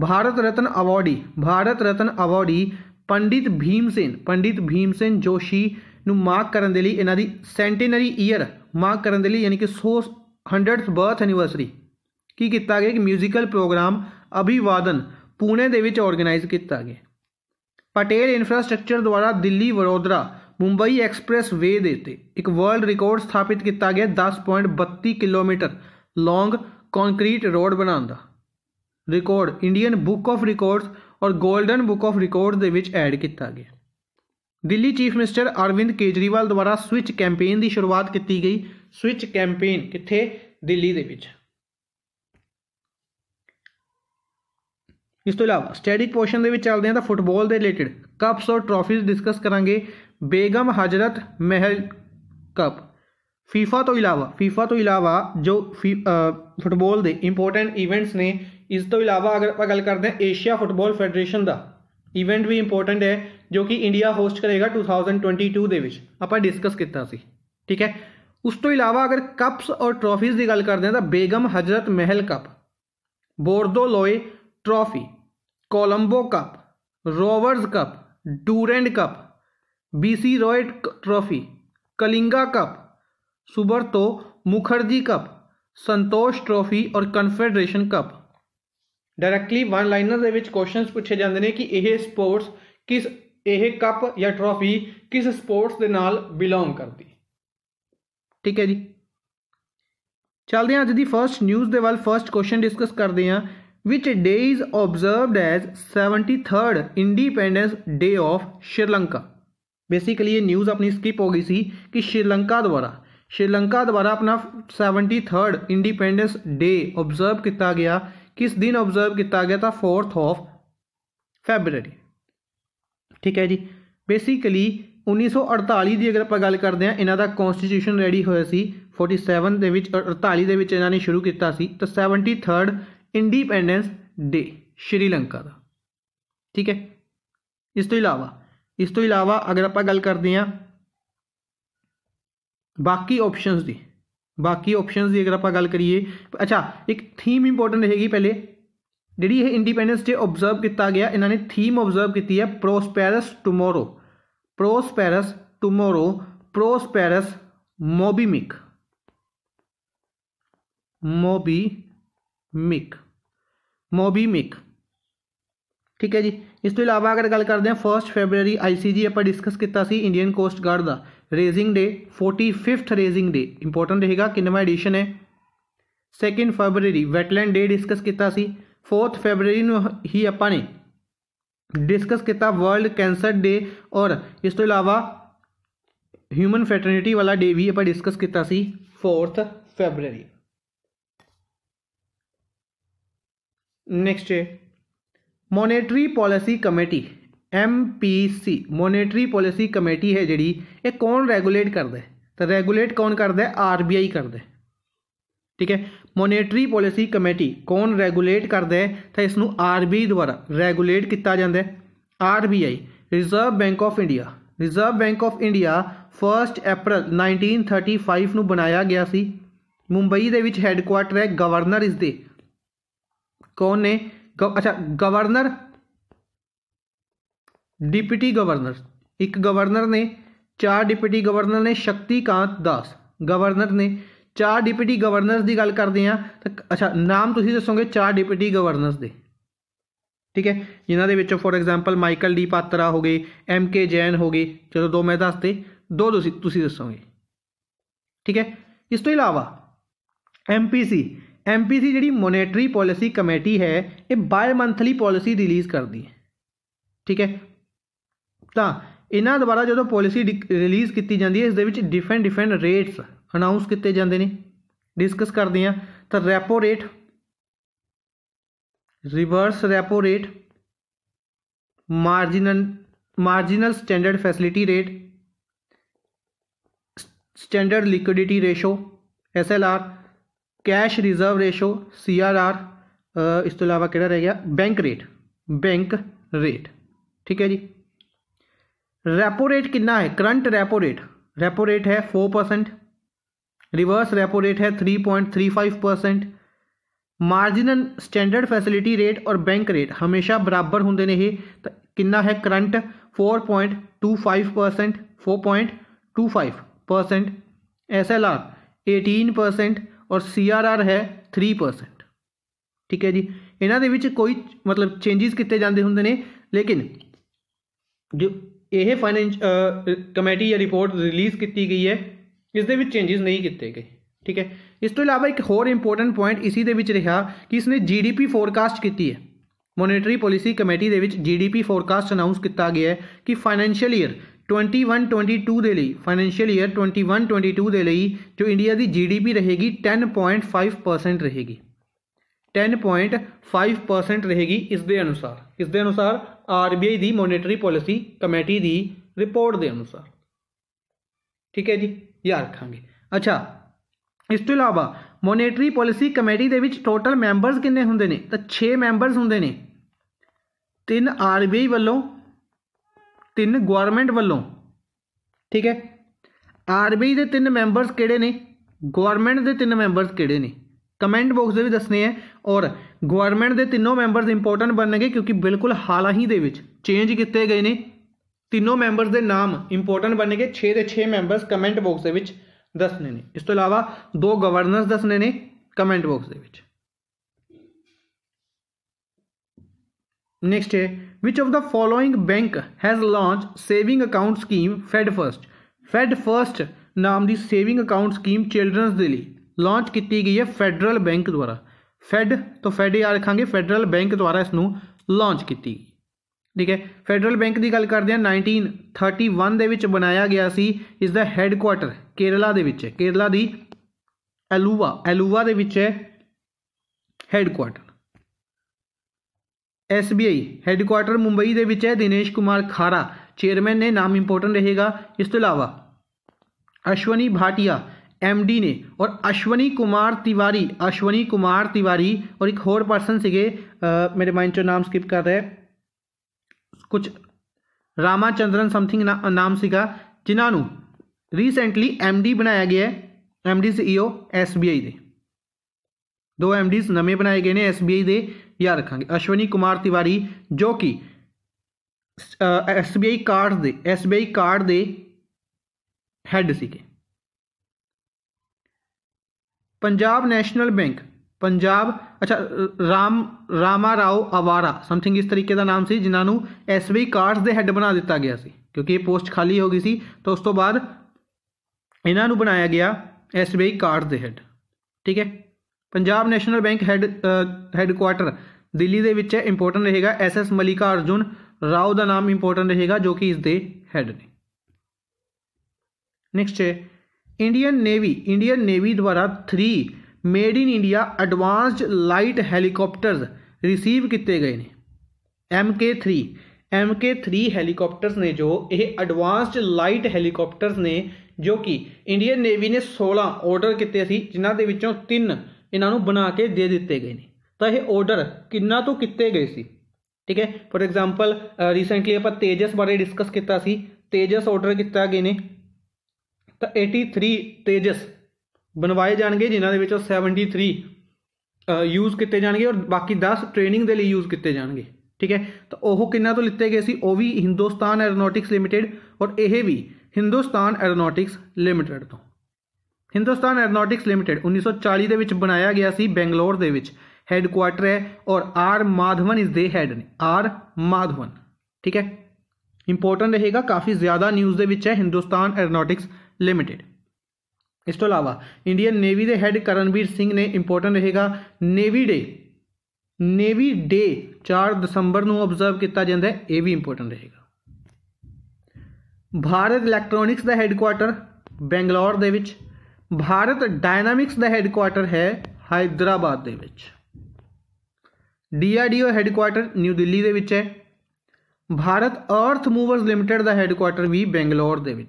ਭਾਰਤ ਰਤਨ ਅਵਾਰਡੀ ਭਾਰਤ ਰਤਨ ਅਵਾਰਡੀ ਪੰਡਿਤ ਭੀਮਸੇਨ ਪੰਡਿਤ ਭੀਮਸੇਨ ਜੋਸ਼ੀ ਨੂੰ ਮਾਰਕ ਕਰਨ ਦੇ ਲਈ ਇਹਨਾਂ ਦੀ ਸੈਂਟੀਨਰੀ ਈਅਰ ਮਾਰਕ ਕਰਨ ਦੇ ਲਈ ਯਾਨੀ ਕਿ 100 100th ਬਰਥ ਐਨੀਵਰਸਰੀ ਕੀ ਕੀਤਾ ਗਿਆ ਇੱਕ ਮਿਊਜ਼ੀਕਲ ਪ੍ਰੋਗਰਾਮ ਅਭਿਵਾਦਨ ਪੂਨੇ ਦੇ ਵਿੱਚ ਆਰਗੇਨਾਈਜ਼ ਕੀਤਾ ਗਿਆ ਪਟੇਲ ਇਨਫਰਾਸਟ੍ਰਕਚਰ ਦੁਆਰਾ ਦਿੱਲੀ ਵਡੋਦਰਾ ਮੁੰਬਈ ਐਕਸਪ੍ਰੈਸ ਵੇ ਦੇ ਤੇ ਇੱਕ ਵਰਲਡ ਰਿਕਾਰਡ ਸਥਾਪਿਤ ਕੀਤਾ ਗਿਆ 10.32 ਕਿਲੋਮੀਟਰ ਲੌਂਗ ਕੰਕਰੀਟ ਰੋਡ ਬਣਾਉਣ ਦਾ record Indian book of records ਔਰ 골ਡਨ ਬੁੱਕ ਆਫ ਰਿਕਾਰਡਸ ਦੇ ਵਿੱਚ ਐਡ ਕੀਤਾ ਗਿਆ ਦਿੱਲੀ ਚੀਫ ਮਿਨਿਸਟਰ ਅਰਵਿੰਦ ਕੇਜਰੀਵਾਲ ਦੁਆਰਾ ਸਵਿਚ ਕੈਂਪੇਨ ਦੀ ਸ਼ੁਰੂਆਤ ਕੀਤੀ ਗਈ ਸਵਿਚ ਕੈਂਪੇਨ ਕਿੱਥੇ ਦਿੱਲੀ ਦੇ ਵਿੱਚ इस तो अलावा स्टडी पोर्शन के चलते हैं तो फुटबॉल के रिलेटिड कप्स और ट्रॉफीज डिस्कस करा बेगम हजरत महल कप फीफा तो इलावा फीफा तो इलावा जो फी फुटबॉल के इंपोर्टेंट ईवेंट्स ने इस तो इलावा अगर आप गल करते हैं एशिया फुटबॉल फैडरेशन का ईवेंट भी इंपोर्टेंट है जो कि इंडिया होस्ट करेगा टू थाउजेंड ट्वेंटी टू के आप डिस्कस किया ठीक है उस तो इलावा अगर कप्स और ट्रॉफीज की गल करते हैं तो बेगम हजरत महल cup Bordoloi trophy Colombo cup rovers cup Durand cup B C Roy trophy Kalinga cup Subrata Mukherjee cup Santosh trophy और confederation cup directly one liner question पूछे जाते हैं कि यह स्पोर्ट्स किस यह कप या ट्रॉफी किस स्पोर्ट्स के नाल बिलोंग करती ठीक है जी चलते हैं अज की फस्ट न्यूज़ के वाल फस्ट क्वेश्चन डिस्कस करते हैं which day is observed as 73rd independence day of Sri Lanka basically news apni skip ho gayi si ki sri lanka dwara sri lanka dwara apna 73rd independence day observe kita gaya kis din observe kita gaya था 4th of february ਠੀਕ ਹੈ ਜੀ ਬੇਸਿਕਲੀ 1948 ਦੀ ਅਗਰ ਆਪਾਂ ਗੱਲ ਕਰਦੇ ਹਾਂ ਇਹਨਾਂ ਦਾ ਕਨਸਟੀਟਿਊਸ਼ਨ ਰੈਡੀ ਹੋਇਆ ਸੀ 47 ਦੇ ਵਿੱਚ 48 ਦੇ ਵਿੱਚ ਇਹਨਾਂ ਨੇ ਸ਼ੁਰੂ ਕੀਤਾ ਸੀ ਤਾਂ 73rd इंडिपेंडेंस डे श्रीलंका का ठीक है इस तुम तो इलावा इस तो इलावा अगर आप गल करते हैं बाकी ऑप्शनस की बाकी ऑप्शन की अगर आप गल करिए अच्छा एक थीम इंपोर्टेंट रहेगी पहले जी इंडिपेंडेंस डे ऑबजर्व किया गया इन्होंने थीम ऑबजर्व की है प्रोसपैरस टूमोरो प्रोसपैरस टूमोरो प्रोसपैरस मोबीमिक मोबीमिक मोबीमिक ठीक है जी इस तो अलावा अगर गल करते हैं फर्स्ट फेबररी आई सी जी आप डिस्कस किया इंडियन कोस्ट गार्ड का raising day forty fifth raising day important रहेगा किन्नवा एडिशन है second February wetland day discuss किया फोर्थ फैबररी ही अपने डिस्कस किया वर्ल्ड कैंसर डे और इस तो अलावा ह्यूमन फैटरनिटी वाला डे भी आप डिस्कस किया फोर्थ फैबररी ਨੈਕਸਟ है monetary policy committee MPC monetary policy committee ਹੈ ਜਿਹੜੀ ਇਹ ਕੌਣ ਰੈਗੂਲੇਟ ਕਰਦਾ ਹੈ ਤਾਂ ਰੈਗੂਲੇਟ ਕੌਣ ਕਰਦਾ ਹੈ RBI ਕਰਦਾ ਹੈ ਠੀਕ ਹੈ ਮੋਨੇਟਰੀ ਪਾਲਿਸੀ ਕਮੇਟੀ ਕੌਣ ਰੈਗੂਲੇਟ ਕਰਦਾ ਹੈ ਤਾਂ ਇਸ ਨੂੰ RBI ਦੁਆਰਾ ਰੈਗੂਲੇਟ ਕੀਤਾ ਜਾਂਦਾ ਹੈ RBI reserve bank of India reserve bank of India 1 April 1935 ਨੂੰ ਬਣਾਇਆ ਗਿਆ ਸੀ ਮੁੰਬਈ ਦੇ ਵਿੱਚ ਹੈੱਡਕੁਆਟਰ ਹੈ ਗਵਰਨਰ ਇਸ ਦੇ कौन ने गव, अच्छा गवर्नर डिप्टी गवर्नर एक गवर्नर ने ਚਾਰ ਡਿਪਟੀ ਗਵਰਨਰ ਨੇ ਸ਼ਕਤੀਕਾਂਤ ਦਾਸ ਗਵਰਨਰ ਨੇ ਚਾਰ ਡਿਪਟੀ ਗਵਰਨਰਸ ਦੀ ਗੱਲ ਕਰਦੇ ਆ ਤਾਂ ਅੱਛਾ ਨਾਮ ਤੁਸੀਂ ਦੱਸੋਗੇ ਚਾਰ ਡਿਪਟੀ ਗਵਰਨਰਸ ਦੇ ਠੀਕ ਹੈ ਜਿਨ੍ਹਾਂ ਦੇ ਵਿੱਚੋਂ for example Michael D Patra ਹੋ ਗਏ ਐਮ ਕੇ ਜੈਨ ਹੋ ਗਏ ਚਲੋ ਦੋ ਮੈਂ ਦੱਸਤੇ ਦੋ ਤੁਸੀਂ ਤੁਸੀਂ ਦੱਸੋਗੇ ਠੀਕ ਹੈ ਇਸ ਤੋਂ ਇਲਾਵਾ ਐਮਪੀਸੀ ਐਮਪੀਸੀ ਜਿਹੜੀ ਮੋਨੇਟਰੀ ਪਾਲਿਸੀ ਕਮੇਟੀ ਹੈ ਇਹ ਬਾਈ ਮੰਥਲੀ ਪਾਲਿਸੀ ਰਿਲੀਜ਼ ਕਰਦੀ ਹੈ ਠੀਕ ਹੈ ਤਾਂ ਇਹਨਾਂ ਦੁਆਰਾ ਜਦੋਂ ਪਾਲਿਸੀ ਰਿਲੀਜ਼ ਕੀਤੀ ਜਾਂਦੀ ਹੈ ਇਸ ਦੇ ਵਿੱਚ ਡਿਫਰੈਂਟ ਡਿਫਰੈਂਟ ਰੇਟਸ ਅਨਾਉਂਸ ਕੀਤੇ ਜਾਂਦੇ ਨੇ ਡਿਸਕਸ ਕਰਦੇ ਆ ਤਾਂ repo rate reverse repo rate marginal marginal standard facility rate standard liquidity ratio SLR cash reserve ratio C R R इस अलावा कह रह गया बैंक रेट बैंक रेट ठीक है जी रेपो रेट कितना है current repo rate repo rate है four percent reverse repo rate है three point three five percent marginal standard facility rate और बैंक रेट हमेशा बराबर होंगे ने कि है current four point two five percent four point two five percent S L R eighteen percent ਔਰ ਸੀਆਰਆਰ ਹੈ 3% ਠੀਕ ਹੈ ਜੀ ਇਹਨਾਂ ਦੇ ਵਿੱਚ ਕੋਈ ਮਤਲਬ ਚੇਂजेस ਕੀਤੇ ਜਾਂਦੇ ਹੁੰਦੇ ਨੇ ਲੇਕਿਨ ਜੋ ਇਹ ਫਾਈਨੈਂਸ ਕਮੇਟੀ ਜਾਂ ਰਿਪੋਰਟ ਰਿਲੀਜ਼ ਕੀਤੀ ਗਈ ਹੈ ਇਸ ਦੇ ਵਿੱਚ ਚੇਂजेस ਨਹੀਂ ਕੀਤੇ ਗਏ ਠੀਕ ਹੈ ਇਸ ਤੋਂ ਇਲਾਵਾ ਇੱਕ ਹੋਰ ਇੰਪੋਰਟੈਂਟ ਪੁਆਇੰਟ ਇਸੇ ਦੇ ਵਿੱਚ ਰਿਹਾ ਕਿ ਇਸਨੇ ਜੀਡੀਪੀ ਫੋਰਕਾਸਟ ਕੀਤੀ ਹੈ ਮੋਨੇਟਰੀ ਪਾਲਿਸੀ ਕਮੇਟੀ ਦੇ ਵਿੱਚ ਜੀਡੀਪੀ ਫੋਰਕਾਸਟ ਅਨਾਉਂਸ ਕੀਤਾ ਗਿਆ ਹੈ ਕਿ ਫਾਈਨੈਂਸ਼ੀਅਲ ਈਅਰ 21-22 ਦੇ ਲਈ ਫਾਈਨੈਂਸ਼ੀਅਲ ਈਅਰ 21-22 ਦੇ ਲਈ ਜੋ ਇੰਡੀਆ ਦੀ ਜੀਡੀਪੀ ਰਹੇਗੀ 10.5% ਰਹੇਗੀ 10.5% ਰਹੇਗੀ ਇਸ ਦੇ ਅਨੁਸਾਰ ਇਸ ਦੇ ਅਨੁਸਾਰ ਆਰਬੀਆਈ ਦੀ ਮੋਨਿਟਰੀ ਪਾਲਿਸੀ ਕਮੇਟੀ ਦੀ ਰਿਪੋਰਟ ਦੇ ਅਨੁਸਾਰ ਠੀਕ ਹੈ ਜੀ ਯਾਦ ਰੱਖਾਂਗੇ ਅੱਛਾ ਇਸ ਤੋਂ ਇਲਾਵਾ ਮੋਨਿਟਰੀ ਪਾਲਿਸੀ ਕਮੇਟੀ ਦੇ ਵਿੱਚ ਟੋਟਲ ਮੈਂਬਰਸ ਕਿੰਨੇ ਹੁੰਦੇ ਨੇ ਤਾਂ 6 ਮੈਂਬਰਸ ਹੁੰਦੇ ਨੇ 3 ਆਰਬੀਆਈ ਵੱਲੋਂ ਤਿੰਨ ਗਵਰਨਮੈਂਟ ਵੱਲੋਂ ਠੀਕ ਹੈ ਆਰਬੀਆਈ ਦੇ ਤਿੰਨ ਮੈਂਬਰਸ ਕਿਹੜੇ ਨੇ ਗਵਰਨਮੈਂਟ ਦੇ ਤਿੰਨ ਮੈਂਬਰਸ ਕਿਹੜੇ ਨੇ ਕਮੈਂਟ ਬਾਕਸ ਦੇ ਵੀ ਦੱਸਨੇ ਆ ਔਰ ਗਵਰਨਮੈਂਟ ਦੇ ਤਿੰਨੋਂ ਮੈਂਬਰਸ ਇੰਪੋਰਟੈਂਟ ਬਣਨਗੇ ਕਿਉਂਕਿ ਬਿਲਕੁਲ ਹਾਲਾਂ ਹੀ ਦੇ ਵਿੱਚ ਚੇਂਜ ਕੀਤੇ ਗਏ ਨੇ ਤਿੰਨੋਂ ਮੈਂਬਰਸ ਦੇ ਨਾਮ ਇੰਪੋਰਟੈਂਟ ਬਣਨਗੇ 6 ਦੇ 6 ਮੈਂਬਰਸ ਕਮੈਂਟ ਬਾਕਸ ਦੇ ਵਿੱਚ ਦੱਸਨੇ ਨੇ ਇਸ ਤੋਂ ਇਲਾਵਾ ਦੋ ਗਵਰਨਰਸ ਦੱਸਨੇ ਨੇ ਕਮੈਂਟ ਬਾਕਸ ਦੇ ਵਿੱਚ ਨੈਕਸਟ ਹੈ which of the following bank has launched saving account scheme fed first fed first ਨਾਮ ਦੀ ਸੇਵਿੰਗ ਅਕਾਊਂਟ ਸਕੀਮ ਚਿਲਡਰਨਸ ਦੇ ਲਈ ਲਾਂਚ ਕੀਤੀ ਗਈ ਹੈ ਫੈਡਰਲ ਬੈਂਕ ਦੁਆਰਾ ਫੈਡ ਤੋਂ ਫੈਡ ਯਾਦ ਰੱਖਾਂਗੇ ਫੈਡਰਲ ਬੈਂਕ ਦੁਆਰਾ ਇਸ ਨੂੰ ਲਾਂਚ ਕੀਤੀ ਗਈ ਠੀਕ ਹੈ ਫੈਡਰਲ ਬੈਂਕ ਦੀ ਗੱਲ ਕਰਦੇ ਹਾਂ 1931 ਦੇ ਵਿੱਚ ਬਣਾਇਆ ਗਿਆ ਸੀ ਇਸ ਦਾ ਹੈੱਡਕੁਆਟਰ ਕੇਰਲਾ ਦੇ ਵਿੱਚ ਹੈ ਕੇਰਲਾ ਦੀ ਐਲੂਵਾ ਐਲੂਵਾ ਦੇ ਵਿੱਚ ਹੈ ਹੈੱਡਕੁਆਟਰ एस बी आई ਦੇ मुंबई के दिनेश कुमार खारा चेयरमैन ने नाम इंपोर्टेंट रहेगा इस तो अलावा अश्वनी भाटिया एम डी ने और अश्वनी कुमार तिवारी अश्वनी कुमार तिवारी और एक होर परसन से मेरे माइंड चो नाम स्किप कर रहे कुछ रामाचंद्रन समथिंग ना, नाम सेगा जिन्हों एम डी बनाया गया है एमडी एस बी दे दो एम डीज नवे बनाए गए हैं आई दे ਯਾਦ ਰੱਖਾਂਗੇ ਅਸ਼ਵਨੀ ਕੁਮਾਰ ਤਿਵਾਰੀ ਜੋ ਕਿ ਐਸਬੀਆਈ ਕਾਰਡ ਦੇ ਐਸਬੀਆਈ ਕਾਰਡ ਦੇ ਹੈੱਡ ਸੀਗੇ ਪੰਜਾਬ ਨੈਸ਼ਨਲ ਬੈਂਕ ਪੰਜਾਬ ਅੱਛਾ ਰਾਮ ਰਾਮਾ ਰਾਓ ਅਵਾਰਾ ਸਮਥਿੰਗ ਇਸ ਤਰੀਕੇ ਦਾ ਨਾਮ ਸੀ ਜਿਨ੍ਹਾਂ ਨੂੰ ਐਸਬੀਆਈ ਕਾਰਡਸ ਦੇ ਹੈੱਡ ਬਣਾ ਦਿੱਤਾ ਗਿਆ ਸੀ ਕਿਉਂਕਿ ਇਹ ਪੋਸਟ ਖਾਲੀ ਹੋ ਗਈ ਸੀ ਤਾਂ ਉਸ ਤੋਂ ਬਾਅਦ ਇਹਨਾਂ ਨੂੰ ਬਣਾਇਆ ਗਿਆ ਐਸਬੀਆਈ ਕਾਰਡਸ ਦੇ ਹੈੱਡ ਠੀਕ ਹੈ Punjab national bank head headquarter Delhi ਦੇ ਵਿੱਚ ਹੈ ਇੰਪੋਰਟੈਂਟ ਰਹੇਗਾ S S Mallikarjuna Rao ਦਾ ਨਾਮ ਇੰਪੋਰਟੈਂਟ ਰਹੇਗਾ ਜੋ ਕਿ ਇਸ ਦੇ ਹੈੱਡ ਨੇ ਨੈਕਸਟ ਹੈ ਇੰਡੀਅਨ ਨੇਵੀ ਇੰਡੀਅਨ ਨੇਵੀ ਦੁਆਰਾ 3 made in India advanced light helicopters receive ਕੀਤੇ ਗਏ ਨੇ MK3 MK3 ਹੈਲੀਕਾਪਟਰਸ ਨੇ ਜੋ ਇਹ ਐਡਵਾਂਸਡ ਲਾਈਟ ਹੈਲੀਕਾਪਟਰਸ ਨੇ ਜੋ ਕਿ ਇੰਡੀਅਨ ਨੇਵੀ ਨੇ 16 ਆਰਡਰ ਕੀਤੇ ਸੀ ਜਿਨ੍ਹਾਂ ਦੇ ਵਿੱਚੋਂ 3 ਇਹਨਾਂ ਨੂੰ ਬਣਾ ਕੇ ਦੇ ਦਿੱਤੇ ਗਏ ਨੇ ਤਾਂ ਇਹ ਆਰਡਰ ਕਿੰਨਾ ਤੋਂ ਕਿਤੇ ਗਏ ਸੀ ਠੀਕ ਹੈ ਫੋਰ ਐਗਜ਼ਾਮਪਲ ਰੀਸੈਂਟਲੀ ਆਪਾਂ ਤੇਜਸ ਬਾਰੇ ਡਿਸਕਸ ਕੀਤਾ ਸੀ ਤੇਜਸ ਆਰਡਰ ਕੀਤਾ ਗਏ ਨੇ ਤਾਂ 83 ਤੇਜਸ ਬਣਵਾਏ ਜਾਣਗੇ ਜਿਨ੍ਹਾਂ ਦੇ ਵਿੱਚੋਂ 73 ਯੂਜ਼ ਕੀਤੇ ਜਾਣਗੇ ਔਰ ਬਾਕੀ 10 ਟ੍ਰੇਨਿੰਗ ਦੇ ਲਈ ਯੂਜ਼ ਕੀਤੇ ਜਾਣਗੇ ਠੀਕ ਹੈ ਤਾਂ ਉਹ ਕਿੰਨਾ ਤੋਂ ਲਿੱਤੇ ਗਏ ਸੀ ਉਹ ਵੀ ਹਿੰਦੁਸਤਾਨ ਐਰੋਨੌਟਿਕਸ ਲਿਮਟਿਡ ਔਰ ਇਹ ਵੀ ਹਿੰਦੁਸਤਾਨ ਐਰੋਨੌਟਿਕਸ ਲਿਮਟਿਡ ਤੋਂ ਹਿੰਦੁਸਤਾਨ ਐਰੋਨੌਟਿਕਸ ਲਿਮਟਿਡ 1940 ਦੇ ਵਿੱਚ ਬਣਾਇਆ ਗਿਆ ਸੀ ਬੈਂਗਲੌਰ ਦੇ ਵਿੱਚ ਹੈੱਡਕੁਆਟਰ ਹੈ ਔਰ ਆਰ ਮਾਧਵਨ ਇਸ ਦੇ ਹੈਡ ਨੇ ਆਰ ਮਾਧਵਨ ਠੀਕ ਹੈ ਇੰਪੋਰਟੈਂਟ ਰਹੇਗਾ ਕਾਫੀ ਜ਼ਿਆਦਾ ਨਿਊਜ਼ ਦੇ ਵਿੱਚ ਹੈ ਹਿੰਦੁਸਤਾਨ ਐਰੋਨੌਟਿਕਸ ਲਿਮਟਿਡ ਇਸ ਤੋਂ ਇਲਾਵਾ ਇੰਡੀਅਨ ਨੇਵੀ ਦੇ ਹੈੱਡ ਕਰਨਵੀਰ ਸਿੰਘ ਨੇ ਇੰਪੋਰਟੈਂਟ ਰਹੇਗਾ ਨੇਵੀ ਡੇ ਨੇਵੀ ਡੇ 4 ਦਸੰਬਰ ਨੂੰ ਆਬਜ਼ਰਵ ਕੀਤਾ ਜਾਂਦਾ ਹੈ ਇਹ ਵੀ ਇੰਪੋਰਟੈਂਟ ਰਹੇਗਾ ਭਾਰਤ ਇਲੈਕਟ੍ਰੋਨਿਕਸ ਦਾ ਹੈੱਡਕੁਆਟਰ ਬੈਂਗਲੌਰ ਦੇ ਵਿੱਚ भारत डायनामिक्स का हैडकुआटर है हैदराबाद के D R D O headquarter new Delhi के भारत अर्थ मूवर्स लिमिटेड का हैडकुआटर भी बेंगलोर के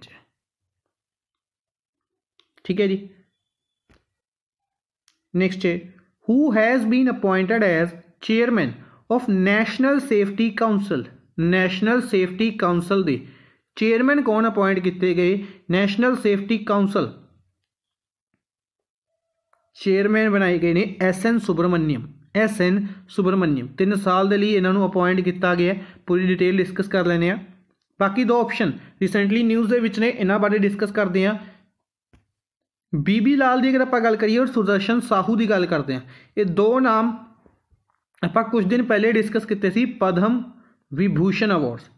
ठीक है जी नेक्स्ट है who has been appointed as chairman of national safety council national safety council the chairman कौन अपॉइंट किए गए नैशनल सेफ्टी काउंसल ਚੇਅਰਮੈਨ ਬਣਾਏ ਗਏ ਨੇ ਐਸ ਐਨ ਸੁਬਰਮਨੀਅਮ ਐਸ ਐਨ ਸੁਬਰਮਨੀਅਮ 3 ਸਾਲ ਦੇ ਲਈ ਇਹਨਾਂ ਨੂੰ ਅਪਾਇੰਟ ਕੀਤਾ ਗਿਆ ਪੂਰੀ ਡਿਟੇਲ ਡਿਸਕਸ ਕਰ ਲੈਨੇ ਆ ਬਾਕੀ ਦੋ ਆਪਸ਼ਨ ਰੀਸੈਂਟਲੀ ਨਿਊਜ਼ ਦੇ ਵਿੱਚ ਨੇ ਇਹਨਾਂ ਬਾਰੇ ਡਿਸਕਸ ਕਰਦੇ ਆ ਬੀਬੀ ਲਾਲ ਦੀ ਅਗਰ ਆਪਾਂ ਗੱਲ ਕਰੀਏ ਔਰ ਸੁਦਰਸ਼ਨ ਸਾਹੂ ਦੀ ਗੱਲ ਕਰਦੇ ਆ ਇਹ ਦੋ ਨਾਮ ਆਪਾਂ ਕੁਝ ਦਿਨ ਪਹਿਲੇ ਡਿਸਕਸ ਕੀਤੇ ਸੀ ਪਦਮ ਵਿਭੂਸ਼ਣ ਅਵਾਰਡਸ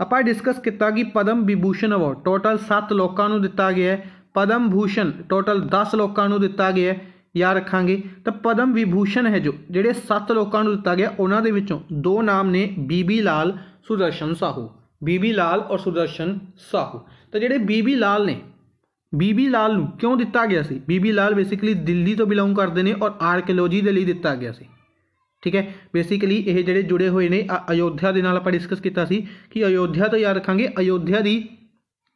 ਆਪਾਂ ਡਿਸਕਸ ਕੀਤਾ ਕਿ ਪਦਮ ਵਿਭੂਸ਼ਣ ਅਵਾਰਡ ਟੋਟਲ 7 ਲੋਕਾਂ ਨੂੰ ਦਿੱਤਾ ਗਿਆ ਹੈ ਪਦਮ ਭੂਸ਼ਣ ਟੋਟਲ 10 ਲੋਕਾਂ ਨੂੰ ਦਿੱਤਾ ਗਿਆ ਹੈ ਯਾ ਰੱਖਾਂਗੇ ਤਾਂ ਪਦਮ ਵਿਭੂਸ਼ਣ ਹੈ ਜੋ ਜਿਹੜੇ ਸੱਤ ਲੋਕਾਂ ਨੂੰ ਦਿੱਤਾ ਗਿਆ ਉਹਨਾਂ ਦੇ ਵਿੱਚੋਂ ਦੋ ਨਾਮ ਨੇ ਬੀਬੀ ਲਾਲ ਸੁਦਰਸ਼ਨ ਸਾਹੂ ਬੀਬੀ ਲਾਲ ਔਰ ਸੁਦਰਸ਼ਨ ਸਾਹੂ ਤਾਂ ਜਿਹੜੇ ਬੀਬੀ ਲਾਲ ਨੇ ਬੀਬੀ ਲਾਲ ਨੂੰ ਕਿਉਂ ਦਿੱਤਾ ਗਿਆ ਸੀ ਬੀਬੀ ਲਾਲ ਬੇਸਿਕਲੀ ਦਿੱਲੀ ਤੋਂ ਬਿਲੋਂਗ ਕਰਦੇ ਨੇ ਔਰ ਆਰਕੀਓਲੋਜੀ ਦੇ ਲਈ ਦਿੱਤਾ ਗਿਆ ਸੀ ਠੀਕ ਹੈ ਬੇਸਿਕਲੀ ਇਹ ਜਿਹੜੇ ਜੁੜੇ ਹੋਏ ਨੇ ਅਯੋਧਿਆ ਦੇ ਨਾਲ ਆਪਾਂ ਡਿਸਕਸ ਕੀਤਾ ਸੀ ਕਿ ਅਯੋਧਿਆ ਤੋਂ ਯਾਦ ਰੱਖਾਂਗੇ ਅਯੋਧਿਆ ਦੀ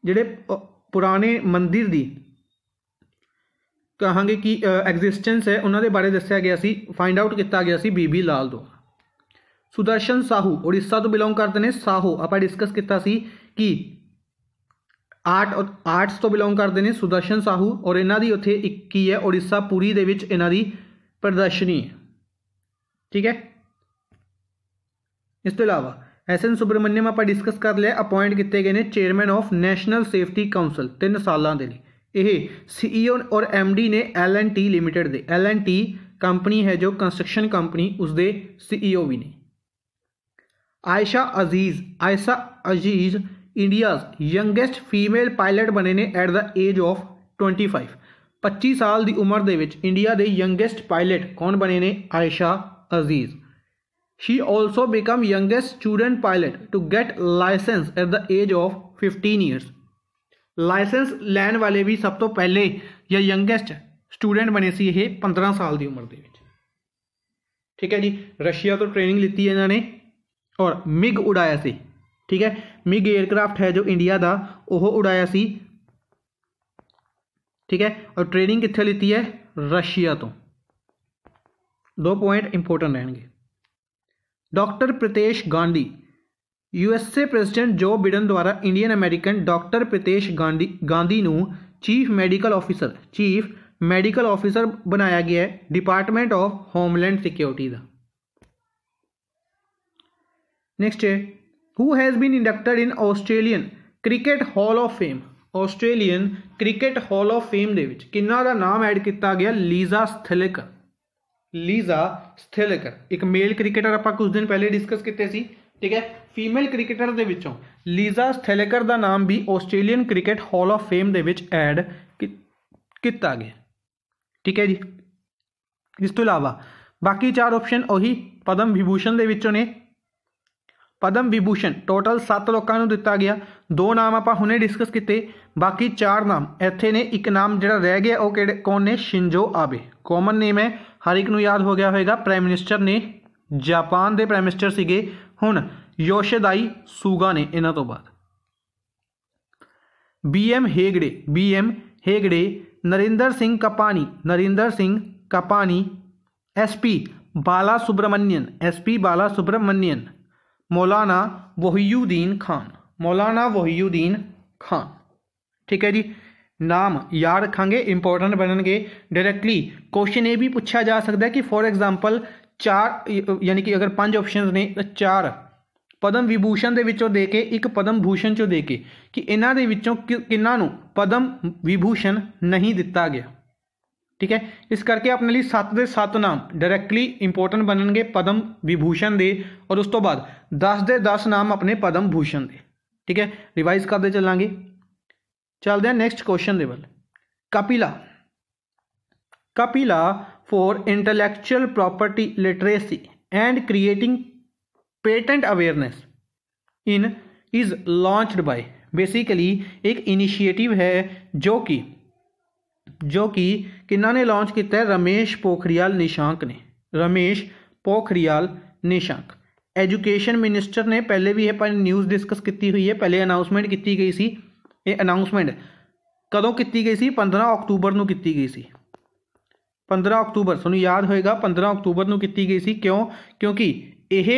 ਜਿਹੜੇ ਪੁਰਾਣੇ ਮੰਦਿਰ ਦੀ ਕਹਾਂਗੇ ਕਿ ਐਗਜ਼ਿਸਟੈਂਸ ਹੈ ਉਹਨਾਂ ਦੇ ਬਾਰੇ ਦੱਸਿਆ ਗਿਆ ਸੀ ਫਾਈਂਡ ਆਊਟ ਕੀਤਾ ਗਿਆ ਸੀ ਬੀਬੀ ਲਾਲ ਤੋਂ ਸੁਦਰਸ਼ਨ ਸਾਹੂ ਉੜੀਸਾ ਤੋਂ ਬਿਲੋਂਗ ਕਰਦੇ ਨੇ ਸਾਹੂ ਆਪਾਂ ਡਿਸਕਸ ਕੀਤਾ ਸੀ ਕਿ ਆਰਟ ਆਰਟਸ ਤੋਂ ਬਿਲੋਂਗ ਕਰਦੇ ਨੇ ਸੁਦਰਸ਼ਨ ਸਾਹੂ ਔਰ ਇਹਨਾਂ ਦੀ ਉੱਥੇ ਇੱਕ ਕੀ ਹੈ ਉੜੀਸਾ ਪੂਰੀ ਦੇ ਵਿੱਚ ਇਹਨਾਂ ਦੀ ਪ੍ਰਦਰਸ਼ਨੀ ਠੀਕ ਹੈ ਇਸ ਤੋਂ ਇਲਾਵਾ ਐਸਐਨ ਐਨ ਆਪਾਂ ਡਿਸਕਸ ਕਰ ਲਿਆ ਅਪਾਇੰਟ ਕੀਤੇ ਗਏ ਨੇ chairman of national safety council 3 ਸਾਲਾਂ ਦੇ ਲਈ ਇਹ ਸੀਈਓ e ਔਰ ਐਮਡੀ ਨੇ ਐਲਐਨਟੀ ਲਿਮਿਟਿਡ ਦੇ ਐਲਐਨਟੀ ਕੰਪਨੀ ਹੈ ਜੋ ਕੰਸਟਰਕਸ਼ਨ ਕੰਪਨੀ ਉਸ ਦੇ ਸੀਈਓ e ਵੀ ਨੇ Ayesha Aziz Ayesha Aziz India's youngest female pilot ਬਣੇ ਨੇ ਐਟ ਦਾ ਏਜ ਆਫ 25 25 ਸਾਲ ਦੀ ਉਮਰ ਦੇ ਵਿੱਚ ਇੰਡੀਆ ਦੇ ਯੰਗੇਸਟ ਪਾਇਲਟ ਕੌਣ ਬਣੇ ਨੇ Ayesha Aziz she also become youngest student pilot to get licence at the age of 15 years licence लैन वाले भी सब तो पहले या यंगेस्ट स्टूडेंट बने से यह पंद्रह साल की उम्र ठीक है जी रशिया तो ट्रेनिंग लीती है इन्होंने और मिग उड़ाया से ठीक है मिग एयरक्राफ्ट है जो इंडिया का वह उड़ाया सी ठीक है और ट्रेनिंग कितने लीती है रशिया तो दो पॉइंट इंपोर्टेंट रहेंगे doctor Pritesh Gandhi USA president Joe Biden ਦੁਆਰਾ Indian American doctor Pritesh Gandhi Gandhi ਨੂੰ chief medical officer chief medical officer ਬਣਾਇਆ ਗਿਆ ਹੈ ਡਿਪਾਰਟਮੈਂਟ ਆਫ ਹੋਮਲੈਂਡ ਸਿਕਿਉਰਿਟੀ ਦਾ ਨੈਕਸਟ ਹੈ who has been inducted in Australian cricket hall of fame Australian cricket hall of fame ਦੇ ਵਿੱਚ ਕਿੰਨਾ ਦਾ ਨਾਮ ਐਡ ਕੀਤਾ ਗਿਆ ਲੀਜ਼ਾ ਸਥਿਲਕ ਲੀਜ਼ਾ ਸਥਿਲਕਰ ਇੱਕ ਮੇਲ ਕ੍ਰਿਕਟਰ ਆਪਾਂ ਕੁਝ ਦਿਨ ਪਹਿਲੇ ਡਿਸਕਸ ਕੀਤੇ ਸੀ ਠੀਕ ਹੈ ਫੀਮੇਲ ਕ੍ਰਿਕਟਰ ਦੇ ਵਿੱਚੋਂ ਲੀਜ਼ਾ ਸਟੈਲੇਕਰ ਦਾ ਨਾਮ ਵੀ Australian cricket hall of fame ਦੇ ਵਿੱਚ ਐਡ ਕੀਤਾ ਗਿਆ ਠੀਕ ਹੈ ਜੀ ਇਸ ਤੋਂ ਇਲਾਵਾ ਬਾਕੀ ਚਾਰ ਆਪਸ਼ਨ ਉਹੀ ਪਦਮ ਵਿਭੂਸ਼ਣ ਦੇ ਵਿੱਚੋਂ ਨੇ ਪਦਮ ਵਿਭੂਸ਼ਣ ਟੋਟਲ 7 ਲੋਕਾਂ ਨੂੰ ਦਿੱਤਾ ਗਿਆ ਦੋ ਨਾਮ ਆਪਾਂ ਹੁਣੇ ਡਿਸਕਸ ਕੀਤੇ ਬਾਕੀ ਚਾਰ ਨਾਮ ਇੱਥੇ ਨੇ ਇੱਕ ਨਾਮ ਜਿਹੜਾ ਰਹਿ ਗਿਆ ਉਹ ਕਿਹੜੇ ਕੌਣ ਨੇ ਸ਼ਿੰਜੋ ਆਬੇ ਕਾਮਨ ਨੇਮ ਹੈ ਹਰ ਇੱਕ ਨੂੰ ਯਾਦ ਹੋ ਗਿਆ ਹੋਵੇਗਾ ਪ੍ਰਾਈਮ ਮਿਨਿਸਟਰ ਨੇ ਜਾਪਾਨ ਦੇ ਪ੍ਰਾਈਮ ਮਿਨਿਸਟਰ ਸੀਗੇ ਹੁਣ सूगा ने इन तो बाद B M Hegde B M Hegde Narendra Singh Kapany Narendra Singh Kapany S S P Bala Subrahmanyam P Bala Subrahmanyam Maulana Wahiduddin Khan मौलाना वहीयुद्दीन खान ठीक है जी नाम याद रखेंगे इंपॉर्टेंट बननगे डायरेक्टली क्वेश्चन ये भी पूछा जा सकता है कि फॉर एग्जांपल चार यानी कि अगर पांच ऑप्शन ने चार ਪਦਮ ਵਿਭੂਸ਼ਣ ਦੇ ਵਿੱਚੋਂ ਦੇ ਕੇ ਇੱਕ ਪਦਮ ਭੂਸ਼ਣ ਚੋਂ ਦੇ ਕੇ ਕਿ ਇਹਨਾਂ ਦੇ ਵਿੱਚੋਂ ਕਿੰਨਾਂ ਨੂੰ ਪਦਮ ਵਿਭੂਸ਼ਣ ਨਹੀਂ ਦਿੱਤਾ ਗਿਆ ਠੀਕ ਹੈ ਇਸ ਕਰਕੇ ਆਪਣੇ ਲਈ 7 ਦੇ 7 ਨਾਮ ਡਾਇਰੈਕਟਲੀ ਇੰਪੋਰਟੈਂਟ ਬਣਨਗੇ ਪਦਮ ਵਿਭੂਸ਼ਣ ਦੇ ਔਰ ਉਸ ਤੋਂ ਬਾਅਦ 10 ਦੇ 10 ਨਾਮ ਆਪਣੇ ਪਦਮ ਭੂਸ਼ਣ ਦੇ ਠੀਕ ਹੈ ਰਿਵਾਈਜ਼ ਕਰਦੇ ਚੱਲਾਂਗੇ ਚੱਲਦੇ ਹਾਂ ਨੈਕਸਟ ਕੁਐਸਚਨ ਦੇ ਵੱਲ Kapila Kapila for intellectual property literacy and creating patent awareness in is launched by basically एक इनिशिएटिव है जो कि जो कि किन्ना ने लॉन्च किया है रमेश पोखरियाल निशांक ने रमेश पोखरियाल निशांक एजुकेशन मिनिस्टर ने पहले भी यह पर न्यूज़ डिस्कस की हुई है पहले अनाउंसमेंट की गई सी ये अनाउंसमेंट कदों की गई सी पंद्रह अक्तूबर न की गई सी पंद्रह अक्टूबर सूँ याद होएगा पंद्रह अक्टूबर ਨੂੰ की गई सी क्यों क्योंकि यह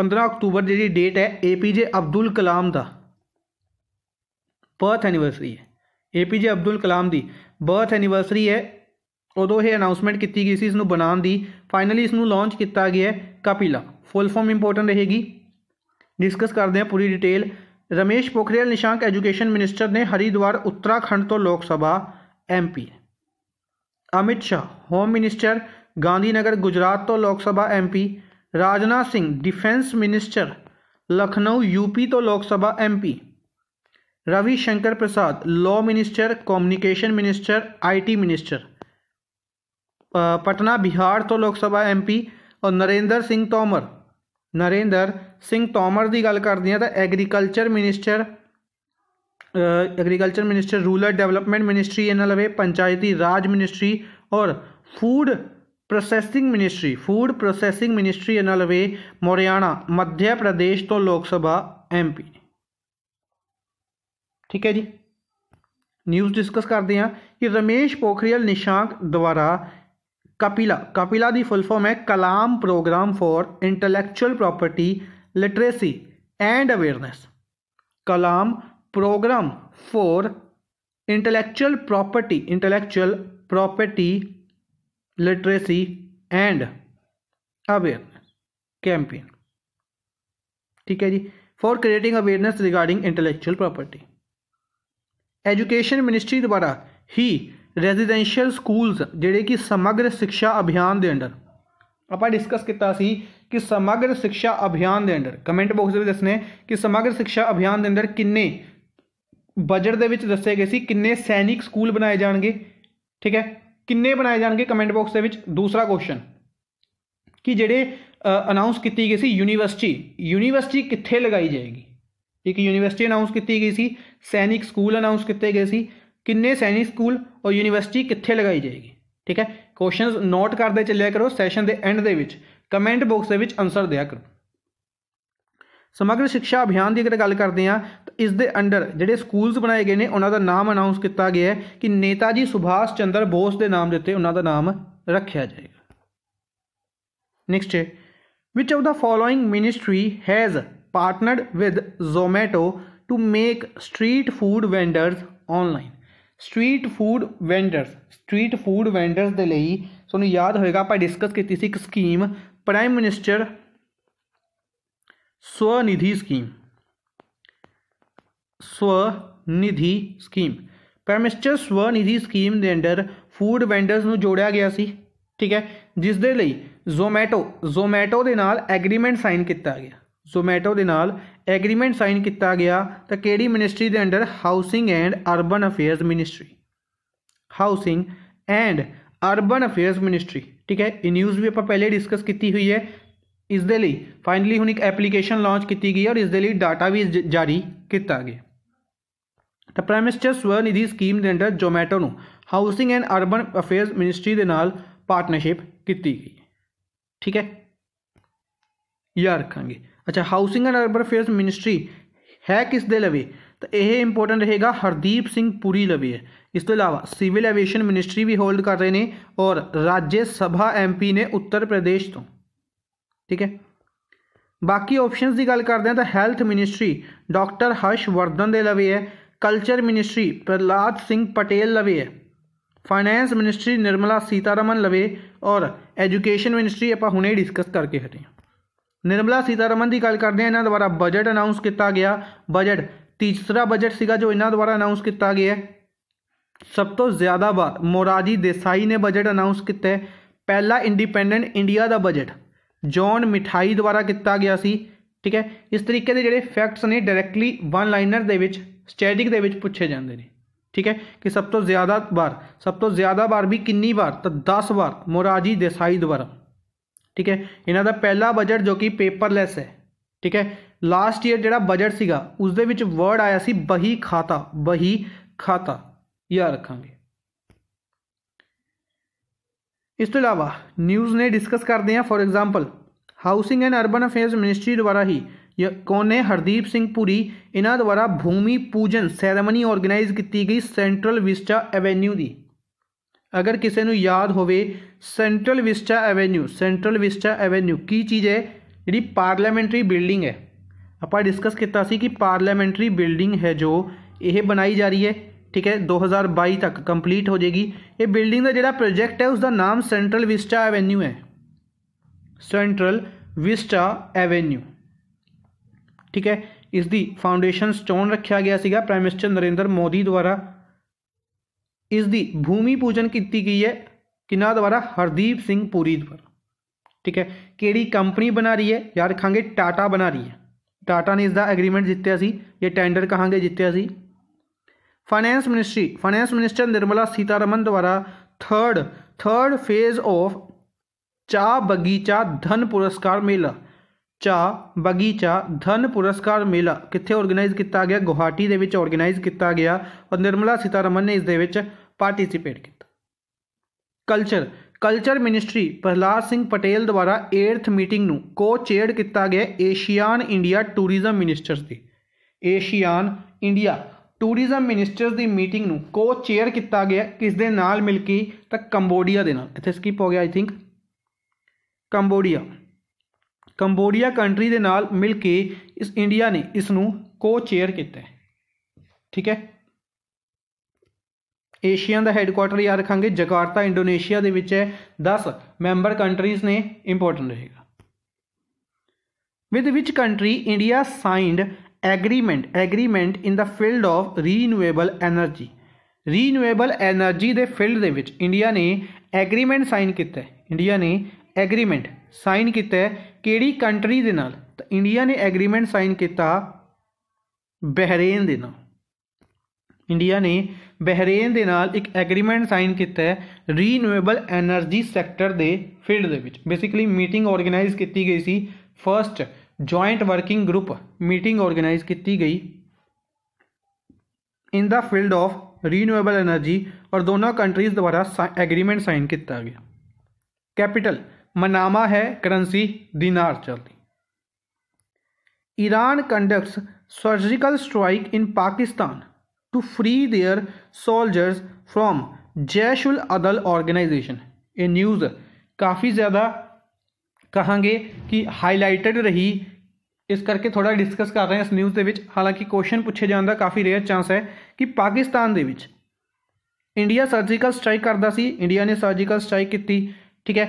15 ਅਕਤੂਬਰ ਜਿਹੜੀ ਡੇਟ ਹੈ APJ ਅਬਦੁਲ ਕਲਾਮ ਦਾ ਬਰਥ ਐਨੀਵਰਸਰੀ ਹੈ APJ ਅਬਦੁਲ ਕਲਾਮ ਦੀ ਬਰਥ ਐਨੀਵਰਸਰੀ ਹੈ ਉਦੋਂ ਇਹ ਅਨਾਉਂਸਮੈਂਟ ਕੀਤੀ ਗਈ ਸੀ ਇਸ ਨੂੰ ਬਣਾਉਣ ਦੀ ਫਾਈਨਲੀ ਇਸ ਨੂੰ ਲਾਂਚ ਕੀਤਾ ਗਿਆ ਹੈ ਕਪਿਲਾ ਫੁੱਲ ਫਾਰਮ ਇੰਪੋਰਟੈਂਟ ਰਹੇਗੀ ਡਿਸਕਸ ਕਰਦੇ ਹਾਂ ਪੂਰੀ detail Ramesh Pokhriyal Nishank education minister ਨੇ ਹਰੀਦਵਾਰ ਉੱਤਰਾਖੰਡ ਤੋਂ Lok Sabha MP Amit Shah home minister Gandhinagar Gujarat ਤੋਂ Lok Sabha MP Rajnath Singh defence minister Lucknow UP तो Lok Sabha MP Shankar Prasad law minister communication minister IT minister Patna Bihar तो लोकसभा एमपी और नरेंद्र सिंह तोमर नरेंद्र सिंह तोमर की गल करते हैं तो agriculture minister agriculture minister rural development ministry इन्होंने लवे पंचायती राज मिनिस्ट्री और food processing ministry food processing ministry एनलवे मोरियाना मध्य प्रदेश तो लोग सभा एम पी ठीक है जी न्यूज़ डिस्कस करते हैं कि रमेश पोखरियल निशांक द्वारा कपिला कपिला की फुलफॉर्म है Kalam programme for intellectual property literacy and awareness Kalam programme for intellectual property intellectual property literacy and awareness campaign ਠੀਕ ਹੈ ਜੀ for creating awareness regarding intellectual property education ministry ਦੁਆਰਾ ਹੀ ਰੈਜ਼ੀਡੈਂਸ਼ੀਅਲ ਸਕੂਲਸ ਜਿਹੜੇ ਕਿ ਸਮਗਰ ਸਿੱਖਿਆ ਅਭਿਆਨ ਦੇ ਅੰਡਰ ਆਪਾਂ ਡਿਸਕਸ ਕੀਤਾ ਸੀ ਕਿ ਸਮਗਰ ਸਿੱਖਿਆ ਅਭਿਆਨ ਦੇ ਅੰਡਰ ਕਮੈਂਟ ਬਾਕਸ ਵਿੱਚ ਦੱਸਨੇ ਕਿ ਸਮਗਰ ਸਿੱਖਿਆ ਅਭਿਆਨ ਦੇ ਅੰਦਰ ਕਿੰਨੇ ਬਜਟ ਦੇ ਵਿੱਚ ਦੱਸੇ ਗਏ ਸੀ ਕਿੰਨੇ ਸੈਨਿਕ ਸਕੂਲ ਬਣਾਏ ਜਾਣਗੇ ਠੀਕ ਹੈ ਕਿੰਨੇ ਬਣਾਏ ਜਾਣਗੇ ਕਮੈਂਟ ਬਾਕਸ ਦੇ ਵਿੱਚ ਦੂਸਰਾ ਕੁਐਸਚਨ ਕਿ ਜਿਹੜੇ ਅਨਾਉਂਸ ਕੀਤੀ ਗਈ ਸੀ ਯੂਨੀਵਰਸਿਟੀ ਯੂਨੀਵਰਸਿਟੀ ਕਿੱਥੇ ਲਗਾਈ ਜਾਏਗੀ ਇੱਕ ਯੂਨੀਵਰਸਿਟੀ ਅਨਾਉਂਸ ਕੀਤੀ ਗਈ ਸੀ ਸੈਨਿਕ ਸਕੂਲ ਅਨਾਉਂਸ ਕੀਤੇ ਗਏ ਸੀ ਕਿੰਨੇ ਸੈਨਿਕ ਸਕੂਲ ਔਰ ਯੂਨੀਵਰਸਿਟੀ ਕਿੱਥੇ ਲਗਾਈ ਜਾਏਗੀ ਠੀਕ ਹੈ ਕੁਐਸਚਨਸ ਨੋਟ ਕਰਦੇ ਚੱਲਿਆ ਕਰੋ ਸੈਸ਼ਨ ਦੇ ਐਂਡ ਦੇ ਵਿੱਚ ਕਮੈਂਟ ਬਾਕਸ ਦੇ ਵਿੱਚ ਆਨਸਰ ਦਿਆ ਕਰੋ ਸਮਗਰ ਸਿੱਖਿਆ ਅਭਿਆਨ ਦੀ ਅਗਰ ਗੱਲ ਕਰਦੇ ਆ ਤਾਂ ਇਸ ਦੇ ਅੰਡਰ ਜਿਹੜੇ ਸਕੂਲਸ ਬਣਾਏ ਗਏ ਨੇ ਉਹਨਾਂ ਦਾ ਨਾਮ ਅਨਾਉਂਸ ਕੀਤਾ ਗਿਆ ਹੈ ਕਿ ਨੇਤਾਜੀ ਸੁਭਾਸ਼ ਚੰਦਰ ਬੋਸ ਦੇ ਨਾਮ ਦੇ ਉੱਤੇ ਉਹਨਾਂ ਦਾ ਨਾਮ ਰੱਖਿਆ ਜਾਏਗਾ next which of the the ministry has partnered with with zomato to make street food vendors online street food vendors street food vendors ਦੇ ਲਈ ਤੁਹਾਨੂੰ ਯਾਦ ਹੋਏਗਾ ਆਪਾਂ ਡਿਸਕਸ ਕੀਤੀ ਸੀ ਇੱਕ scheme prime minister Svanidhi scheme Svanidhi scheme prime minister Svanidhi scheme ਦੇ ਅੰਡਰ ਫੂਡ ਵੈਂਡਰਸ ਨੂੰ ਜੋੜਿਆ ਗਿਆ ਸੀ ਠੀਕ ਹੈ ਜਿਸ ਦੇ ਲਈ Zomato Zomato ਦੇ ਨਾਲ ਐਗਰੀਮੈਂਟ ਸਾਈਨ ਕੀਤਾ ਗਿਆ Zomato ਦੇ ਨਾਲ ਐਗਰੀਮੈਂਟ ਸਾਈਨ ਕੀਤਾ ਗਿਆ ਤਾਂ ਕਿਹੜੀ ਮਿਨਿਸਟਰੀ ਦੇ under housing and urban affairs ministry housing and urban affairs ministry ਠੀਕ ਹੈ ਇਹ ਨਿਊਜ਼ ਵੀ ਆਪਾਂ ਪਹਿਲੇ ਡਿਸਕਸ ਕੀਤੀ ਹੋਈ ਹੈ ਇਸ ਦੇ ਲਈ ਫਾਈਨਲੀ ਹੁਣ ਇੱਕ ਐਪਲੀਕੇਸ਼ਨ ਲਾਂਚ ਕੀਤੀ ਗਈ ਹੈ ਔਰ ਇਸ ਦੇ ਲਈ ਡਾਟਾ ਵੀ ਜਾਰੀ ਕੀਤਾ ਗਿਆ ਤਾਂ ਪ੍ਰਾਈਮ ਮਿਨਿਸਟਰ ਸਵਰਨਿਧੀ ਸਕੀਮ ਦੇ ਅੰਡਰ ਜੋਮੈਟੋ ਨੂੰ housing and urban affairs ministry ਦੇ ਨਾਲ ਪਾਰਟਨਰਸ਼ਿਪ ਕੀਤੀ ਗਈ ਠੀਕ ਹੈ ਯਾਦ ਰੱਖਾਂਗੇ ਅੱਛਾ housing and urban affairs ministry ਹੈ ਕਿਸ ਦੇ ਲਵੇ ਤਾਂ ਇਹ ਇੰਪੋਰਟੈਂਟ ਰਹੇਗਾ ਹਰਦੀਪ ਸਿੰਘ ਪੁਰੀ ਲਵੇ ਹੈ ਇਸ ਤੋਂ ਇਲਾਵਾ ਸਿਵਲ ਐਵੀਏਸ਼ਨ ਮਿਨਿਸਟਰੀ ਵੀ ਹੋਲਡ ਕਰ ਰਹੇ ਨੇ ਔਰ ਰਾਜ ਸਭਾ ਐਮਪੀ ਨੇ ਉੱਤਰ ਪ੍ਰਦੇਸ਼ ਤੋਂ ਠੀਕ ਹੈ ਬਾਕੀ ਆਪਸ਼ਨਸ ਦੀ ਗੱਲ ਕਰਦੇ ਹਾਂ ਤਾਂ health ministry doctor Harsh Vardhan ਦੇ ਲਵੇ ਹੈ ਕਲਚਰ ਮਿਨਿਸਟਰੀ ਪ੍ਰਲਾਦ ਸਿੰਘ ਪਟੇਲ ਲਵੇ ਹੈ ਫਾਈਨੈਂਸ ਮਿਨਿਸਟਰੀ ਨਿਰਮਲਾ ਸੀਤਾਰਮਨ ਲਵੇ ਔਰ ਐਜੂਕੇਸ਼ਨ ਮਿਨਿਸਟਰੀ ਆਪਾਂ ਹੁਣੇ ਡਿਸਕਸ ਕਰਕੇ ਹਟੇ ਹਾਂ ਨਿਰਮਲਾ ਸੀਤਾਰਮਨ ਦੀ ਗੱਲ ਕਰਦੇ ਹਾਂ ਇਹਨਾਂ ਦੁਆਰਾ ਬਜਟ ਅਨਾਉਂਸ ਕੀਤਾ ਗਿਆ ਬਜਟ ਤੀਸਰਾ ਬਜਟ ਸੀਗਾ ਜੋ ਇਹਨਾਂ ਦੁਆਰਾ ਅਨਾਉਂਸ ਕੀਤਾ ਗਿਆ ਸਭ ਤੋਂ ਜ਼ਿਆਦਾ ਵਾਰ ਮੋਰਾਜੀ ਦੇਸਾਈ ਨੇ ਬਜਟ ਅਨਾਉਂਸ ਕੀਤਾ ਹੈ ਪਹਿਲਾ ਇੰਡੀਪੈਂਡੈਂਟ ਇੰਡੀਆ ਦਾ ਬਜਟ ਜੌਨ ਮਿਠਾਈ ਦੁਆਰਾ ਕੀਤਾ ਗਿਆ ਸੀ ਠੀਕ ਹੈ ਇਸ ਤਰੀਕੇ ਦੇ ਜਿਹੜੇ ਫੈਕਟਸ ਨੇ ਡਾਇਰੈਕਟਲੀ ਵਨ ਲਾਈਨਰ ਦੇ ਵਿੱਚ ਸਟੈਟਿਕ ਦੇ ਵਿੱਚ ਪੁੱਛੇ ਜਾਂਦੇ ਨੇ ਠੀਕ ਹੈ ਕਿ ਸਭ ਤੋਂ ਜ਼ਿਆਦਾ ਵਾਰ ਸਭ ਤੋਂ ਜ਼ਿਆਦਾ ਵਾਰ ਵੀ ਕਿੰਨੀ ਵਾਰ ਤਾਂ 10 ਵਾਰ ਮੋਰਾਜੀ ਦੇਸਾਈ ਦੁਆਰਾ ਠੀਕ ਹੈ ਇਹਨਾਂ ਦਾ ਪਹਿਲਾ ਬਜਟ ਜੋ ਕਿ ਪੇਪਰਲੈਸ ਹੈ ਠੀਕ ਹੈ ਲਾਸਟ ਈਅਰ ਜਿਹੜਾ ਬਜਟ ਸੀਗਾ ਉਸ ਦੇ ਵਿੱਚ ਵਰਡ ਆਇਆ ਸੀ ਬਹੀ ਖਾਤਾ ਬਹੀ ਖਾਤਾ ਯਾ ਰੱਖਾਂਗੇ ਇਸ ਤੋਂ ਇਲਾਵਾ ਨਿਊਜ਼ ਨੇ ਡਿਸਕਸ ਕਰਦੇ ਆ for example housing and urban affairs ministry ਦੁਆਰਾ ਹੀ ਕੋਨੇ ਹਰਦੀਪ ਸਿੰਘ ਪੁਰੀ ਇਹਨਾਂ ਦੁਆਰਾ ਭੂਮੀ ਪੂਜਨ ਸੈਰੇਮਨੀ ਆਰਗੇਨਾਈਜ਼ ਕੀਤੀ ਗਈ ਸੈਂਟਰਲ ਵਿਸਟਾ ਐਵੇਨਿਊ ਦੀ ਅਗਰ ਕਿਸੇ ਨੂੰ ਯਾਦ ਹੋਵੇ central vista avenue central vista avenue ਕੀ ਚੀਜ਼ ਹੈ ਜਿਹੜੀ ਪਾਰਲੀਮੈਂਟਰੀ ਬਿਲਡਿੰਗ ਹੈ ਆਪਾਂ ਡਿਸਕਸ ਕੀਤਾ ਸੀ ਕਿ ਪਾਰਲੀਮੈਂਟਰੀ ਬਿਲਡਿੰਗ ਹੈ ਜੋ ਇਹ ਬਣਾਈ ਜਾ ਰਹੀ ਹੈ ਠੀਕ ਹੈ 2022 ਤੱਕ ਕੰਪਲੀਟ ਹੋ ਜੇਗੀ ਇਹ ਬਿਲਡਿੰਗ ਦਾ ਜਿਹੜਾ ਪ੍ਰੋਜੈਕਟ ਹੈ ਉਸ ਦਾ ਨਾਮ ਸੈਂਟਰਲ ਵਿਸਟਾ ਐਵੇਨਿਊ ਹੈ ਸੈਂਟਰਲ ਵਿਸਟਾ ਐਵੇਨਿਊ ਠੀਕ ਹੈ ਇਸ ਦੀ ਫਾਊਂਡੇਸ਼ਨ ਸਟੋਨ ਰੱਖਿਆ ਗਿਆ ਸੀਗਾ ਪ੍ਰਾਈਮ ਮਿਨਿਸਟਰ ਨਰਿੰਦਰ ਮੋਦੀ ਦੁਆਰਾ ਇਸ ਦੀ ਭੂਮੀ ਪੂਜਨ ਕੀਤੀ ਗਈ ਹੈ ਕਿਨਾਂ ਦੁਆਰਾ ਹਰਦੀਪ ਸਿੰਘ ਪੂਰੀ ਦੁਆਰਾ ਠੀਕ ਹੈ ਕਿਹੜੀ ਕੰਪਨੀ ਬਣਾ ਰਹੀ ਹੈ ਯਾਦ ਰੱਖਾਂਗੇ ਟਾਟਾ ਬਣਾ ਰਹੀ ਹੈ ਟਾਟਾ ਨੇ ਇਸ ਦਾ ਐਗਰੀਮੈਂਟ ਜਿੱਤਿਆ ਸੀ ਇਹ ਟੈਂਡਰ ਕਹਾਂਗੇ ਜਿੱਤਿਆ ਸੀ finance ministry finance minister Nirmala Sitharaman ਦੁਆਰਾ 3rd 3rd ਫੇਜ਼ ਆਫ ਚਾ ਬਗੀਚਾ ਧਨ ਪੁਰਸਕਾਰ ਮੇਲਾ ਚਾ ਬਗੀਚਾ ਧਨ ਪੁਰਸਕਾਰ ਮੇਲਾ ਕਿੱਥੇ ਆਰਗੇਨਾਈਜ਼ ਕੀਤਾ ਗਿਆ ਗੁਹਾਟੀ ਦੇ ਵਿੱਚ ਆਰਗੇਨਾਈਜ਼ ਕੀਤਾ ਗਿਆ ਔਰ ਨਿਰਮਲਾ ਸੀਤਾਰਮਨ ਨੇ ਇਸ ਦੇ ਵਿੱਚ ਪਾਰਟਿਸਿਪੇਟ ਕੀਤਾ culture culture ministry Prahlad Singh Patel ਦੁਆਰਾ 8th ਮੀਟਿੰਗ ਨੂੰ ਕੋ-ਚੇਅਰ ਕੀਤਾ ਗਿਆ ਏਸ਼ੀਆਨ ਇੰਡੀਆ ਟੂਰਿਜ਼ਮ ਮਿਨਿਸਟਰਸ ਦੀ ਏਸ਼ੀਆਨ ਇੰਡੀਆ ਟੂਰਿਜ਼ਮ ਮਿਨਿਸਟਰ ਦੀ ਮੀਟਿੰਗ ਨੂੰ ਕੋ ਚੇਅਰ ਕੀਤਾ ਗਿਆ ਕਿਸ ਦੇ ਨਾਲ ਮਿਲ ਕੇ ਤਾਂ ਕੰਬੋਡੀਆ ਦੇ ਨਾਲ ਇੱਥੇ ਸਕਿਪ ਹੋ ਗਿਆ I think Cambodia Cambodia country ਦੇ ਨਾਲ ਮਿਲ ਕੇ ਇਸ ਇੰਡੀਆ ਨੇ ਇਸ ਨੂੰ ਕੋ ਚੇਅਰ ਕੀਤਾ ਠੀਕ ਹੈ ਏਸ਼ੀਆ ਦਾ ਹੈੱਡਕੁਆਟਰ ਯਾਦ ਰੱਖਾਂਗੇ ਜਕਾਰਤਾ ਇੰਡੋਨੇਸ਼ੀਆ ਦੇ ਵਿੱਚ ਹੈ 10 ਮੈਂਬਰ ਕੰਟਰੀਜ਼ ਨੇ ਇੰਪੋਰਟੈਂਟ ਰਹੇਗਾ with which country India signed agreement agreement in the field of renewable energy renewable energy ਦੇ ਫੀਲਡ ਦੇ ਵਿੱਚ ਇੰਡੀਆ ਨੇ ਐਗਰੀਮੈਂਟ ਸਾਈਨ ਕੀਤਾ ਹੈ ਇੰਡੀਆ ਨੇ ਐਗਰੀਮੈਂਟ ਸਾਈਨ ਕੀਤਾ ਹੈ ਕਿਹੜੀ ਕੰਟਰੀ ਦੇ ਨਾਲ ਤਾਂ ਇੰਡੀਆ ਨੇ ਐਗਰੀਮੈਂਟ ਸਾਈਨ ਕੀਤਾ ਬਹਿਰੇਨ ਦੇ ਨਾਲ ਇੰਡੀਆ ਨੇ ਬਹਿਰੇਨ ਦੇ ਨਾਲ ਇੱਕ ਐਗਰੀਮੈਂਟ ਸਾਈਨ ਕੀਤਾ ਹੈ ਰੀਨਿਊਏਬਲ એનર્ਜੀ ਸੈਕਟਰ ਦੇ ਫੀਲਡ ਦੇ ਵਿੱਚ ਬੇਸਿਕਲੀ ਮੀਟਿੰਗ ਆਰਗੇਨਾਈਜ਼ ਕੀਤੀ ਗਈ ਸੀ first joint working group meeting organise की गई in the field of renewable energy और दोनों कंट्रीज द्वारा एग्रीमेंट साइन किया गया कैपिटल मनामा है करंसी दिनार चलती Iran conducts surgical strike in Pakistan to free their soldiers from Jaish ul Adl organisation ये न्यूज़ काफ़ी ज़्यादा कहेंगे कि हाईलाइटेड रही ਇਸ ਕਰਕੇ ਥੋੜਾ ਡਿਸਕਸ ਕਰ ਰਹੇ ਹਾਂ ਇਸ ਨਿਊਜ਼ ਦੇ ਵਿੱਚ ਹਾਲਾਂਕਿ ਕੁਐਸਚਨ ਪੁੱਛੇ ਜਾਣ ਦਾ ਕਾਫੀ ਰੇਅਰ ਚਾਂਸ ਹੈ ਕਿ ਪਾਕਿਸਤਾਨ ਦੇ ਵਿੱਚ ਇੰਡੀਆ ਸਰਜੀਕਲ ਸਟ੍ਰਾਈਕ ਕਰਦਾ ਸੀ ਇੰਡੀਆ ਨੇ ਸਰਜੀਕਲ ਸਟ੍ਰਾਈਕ ਕੀਤੀ ਠੀਕ ਹੈ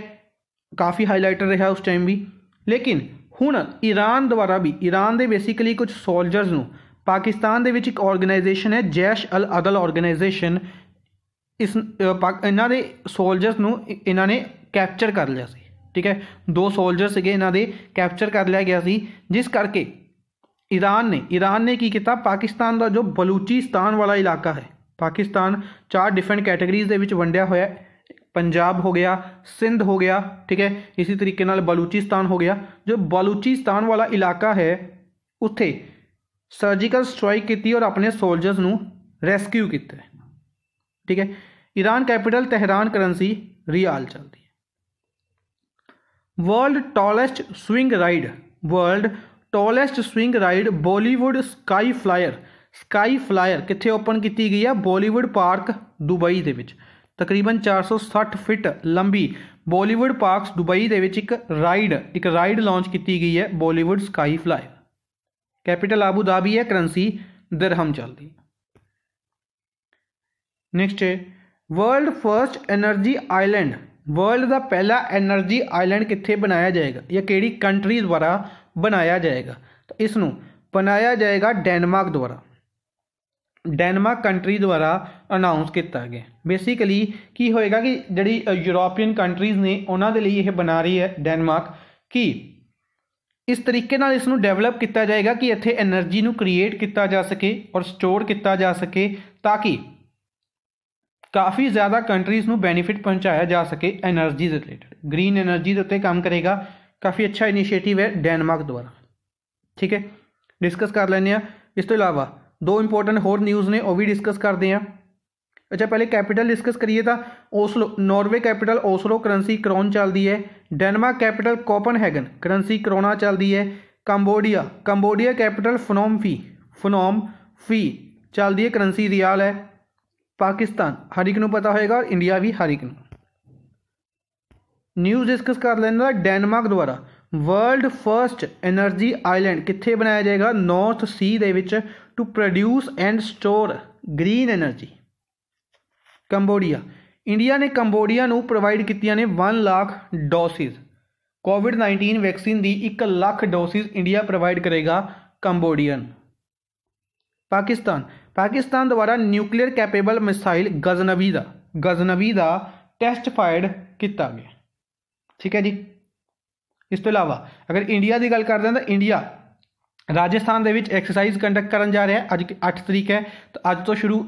ਕਾਫੀ ਹਾਈਲਾਈਟਰ ਰਿਹਾ ਉਸ ਟਾਈਮ ਵੀ ਲੇਕਿਨ ਹੁਣ ਈਰਾਨ ਦੁਆਰਾ ਵੀ ਈਰਾਨ ਦੇ ਬੇਸਿਕਲੀ ਕੁਝ ਸੋਲਜਰਸ ਨੂੰ ਪਾਕਿਸਤਾਨ ਦੇ ਵਿੱਚ ਇੱਕ ਆਰਗੇਨਾਈਜੇਸ਼ਨ ਹੈ ਜੈਸ਼ ਅਲ ਅਦਲ ਆਰਗੇਨਾਈਜੇਸ਼ਨ ਇਸ ਇਹਨਾਂ ਦੇ ਸੋਲਜਰਸ ਨੂੰ ਇਹਨਾਂ ਨੇ ਕੈਪਚਰ ਕਰ ਲਿਆ ਸੀ ਠੀਕ ਹੈ ਦੋ ਸੋਲਜਰ ਸੀਗੇ ਇਹਨਾਂ ਦੇ ਕੈਪਚਰ ਕਰ ਲਿਆ ਗਿਆ ਸੀ ਜਿਸ ਕਰਕੇ ਈਰਾਨ ਨੇ ਈਰਾਨ ਨੇ ਕੀ ਕੀਤਾ ਪਾਕਿਸਤਾਨ ਦਾ ਜੋ ਬਲੂਚਿਸਤਾਨ ਵਾਲਾ ਇਲਾਕਾ ਹੈ ਪਾਕਿਸਤਾਨ ਚਾਰ ਡਿਫਰੈਂਟ ਕੈਟਾਗਰੀਜ਼ ਦੇ ਵਿੱਚ ਵੰਡਿਆ ਹੋਇਆ ਹੈ ਪੰਜਾਬ ਹੋ ਗਿਆ ਸਿੰਧ ਹੋ ਗਿਆ ਠੀਕ ਹੈ ਇਸੇ ਤਰੀਕੇ ਨਾਲ ਬਲੂਚਿਸਤਾਨ ਹੋ ਗਿਆ ਜੋ ਬਲੂਚਿਸਤਾਨ ਵਾਲਾ ਇਲਾਕਾ ਹੈ ਉੱਥੇ ਸਰਜੀਕਲ ਸਟ੍ਰਾਈਕ ਕੀਤੀ ਔਰ ਆਪਣੇ ਸੋਲਜਰਸ ਨੂੰ ਰੈਸਕਿਊ ਕੀਤਾ ਠੀਕ ਹੈ Iran capital Tehran currency rial ਚੱਲਦੀ world tallest swing ride world tallest swing ride Bollywood sky flyer sky flyer ਕਿੱਥੇ ਓਪਨ ਕੀਤੀ ਗਈ ਹੈ ਬਾਲੀਵੁੱਡ ਪਾਰਕ ਦੁਬਈ ਦੇ ਵਿੱਚ ਤਕਰੀਬਨ 460 ਫੁੱਟ ਲੰਬੀ ਬਾਲੀਵੁੱਡ ਪਾਰਕਸ ਦੁਬਈ ਦੇ ਵਿੱਚ ਇੱਕ ਰਾਈਡ ਇੱਕ ਰਾਈਡ ਲਾਂਚ ਕੀਤੀ ਗਈ ਹੈ Bollywood sky flyer capital Abu Dhabi ਹੈ ਕਰੰਸੀ ਦਰਹਮ ਚਲਦੀ ਨੈਕਸਟ ਹੈ world first energy island world ਦਾ ਪਹਿਲਾ એનર્ਜੀ ਆਈਲੈਂਡ ਕਿੱਥੇ ਬਣਾਇਆ ਜਾਏਗਾ ਜਾਂ ਕਿਹੜੀ ਕੰਟਰੀ ਦੁਆਰਾ ਬਣਾਇਆ ਜਾਏਗਾ ਤਾਂ ਇਸ ਨੂੰ ਬਣਾਇਆ ਜਾਏਗਾ ਡੈਨਮਾਰਕ ਦੁਆਰਾ ਡੈਨਮਾਰਕ ਕੰਟਰੀ ਦੁਆਰਾ ਅਨਾਉਂਸ ਕੀਤਾ ਗਿਆ ਬੇਸਿਕਲੀ ਕੀ ਹੋਏਗਾ ਕਿ ਜਿਹੜੀ ਯੂਰੋਪੀਅਨ ਕੰਟਰੀਜ਼ ਨੇ ਉਹਨਾਂ ਦੇ ਲਈ ਇਹ ਬਣਾ ਰਹੀ ਹੈ ਡੈਨਮਾਰਕ ਕਿ ਇਸ ਤਰੀਕੇ ਨਾਲ ਇਸ ਨੂੰ ਡਿਵੈਲਪ ਕੀਤਾ ਜਾਏਗਾ ਕਿ ਇੱਥੇ એનર્ਜੀ ਨੂੰ ਕ੍ਰੀਏਟ ਕੀਤਾ ਜਾ ਸਕੇ ਔਰ ਸਟੋਰ ਕੀਤਾ ਜਾ ਸਕੇ ਤਾਂ ਕਿ ਕਾਫੀ ਜ਼ਿਆਦਾ ਕੰਟਰੀਜ਼ ਨੂੰ ਬੈਨੀਫਿਟ ਪਹੁੰਚਾਇਆ ਜਾ ਸਕੇ એનર્ਜੀ ਦੇ ਰਿਲੇਟਡ ਗ੍ਰੀਨ એનર્ਜੀ ਦੇ ਉੱਤੇ ਕੰਮ ਕਰੇਗਾ ਕਾਫੀ ਅੱਛਾ ਇਨੀਸ਼ੀਏਟਿਵ ਹੈ ਡੈਨਮਾਰਕ ਦੁਆਰਾ ਠੀਕ ਹੈ ਡਿਸਕਸ ਕਰ ਲੈਂਦੇ ਆ ਇਸ ਤੋਂ ਇਲਾਵਾ ਦੋ ਇੰਪੋਰਟੈਂਟ ਹੋਰ ਨਿਊਜ਼ ਨੇ ਉਹ ਵੀ ਡਿਸਕਸ ਕਰਦੇ ਆ ਅੱਛਾ ਪਹਿਲੇ ਕੈਪੀਟਲ ਡਿਸਕਸ ਕਰੀਏ ਤਾਂ Oslo Norway capital Oslo currency krone ਚੱਲਦੀ ਹੈ Denmark capital Copenhagen currency krona ਚੱਲਦੀ ਹੈ Cambodia Cambodia capital Phnom Penh Phnom Penh ਚੱਲਦੀ ਹੈ ਕਰੰਸੀ ਰਿਆਲ ਹੈ ਪਾਕਿਸਤਾਨ ਹਰ ਇੱਕ ਨੂੰ ਪਤਾ ਹੋਏਗਾ ਔਰ ਇੰਡੀਆ ਵੀ ਹਰ ਇੱਕ ਨੂੰ ਨਿਊਜ਼ ਡਿਸਕਸ ਕਰ ਲੈਣਾ ਡੈਨਮਾਰਕ ਦੁਆਰਾ ਵਰਲਡ ਫਰਸਟ એનર્ਜੀ ਆਈਲੈਂਡ ਕਿੱਥੇ ਬਣਾਇਆ ਜਾਏਗਾ ਨਾਰਥ ਸੀ ਦੇ ਵਿੱਚ to produce and store green energy Cambodia India ਨੇ ਕੰਬੋਡੀਆ ਨੂੰ ਪ੍ਰੋਵਾਈਡ ਕੀਤੀਆਂ ਨੇ 1 ਲੱਖ ਡੋਸਿਸ ਕੋਵਿਡ-19 ਵੈਕਸੀਨ ਦੀ 1 ਲੱਖ ਡੋਸਿਸ ਇੰਡੀਆ ਪ੍ਰੋਵਾਈਡ ਕਰੇਗਾ ਕੰਬੋਡੀਅਨ ਪਾਕਿਸਤਾਨ ਪਾਕਿਸਤਾਨ ਦੁਆਰਾ ਨਿਊਕਲੀਅਰ ਕੈਪੇਬਲ ਮਿਸਾਈਲ ਗਜ਼ਨਵੀ ਦਾ ਗਜ਼ਨਵੀ ਦਾ ਟੈਸਟ ਫਾਇਰ ਕੀਤਾ ਗਿਆ ਠੀਕ ਹੈ ਜੀ ਇਸ ਤੋਂ ਇਲਾਵਾ ਅਗਰ ਇੰਡੀਆ ਦੀ ਗੱਲ ਕਰਦੇ ਹਾਂ ਤਾਂ ਇੰਡੀਆ ਰਾਜਸਥਾਨ ਦੇ ਵਿੱਚ ਐਕਸਰਸਾਈਜ਼ ਕੰਡਕਟ ਕਰਨ ਜਾ ਰਿਹਾ ਹੈ ਅੱਜ 8 ਤਰੀਕ ਹੈ ਤਾਂ ਅੱਜ ਤੋਂ ਸ਼ੁਰੂ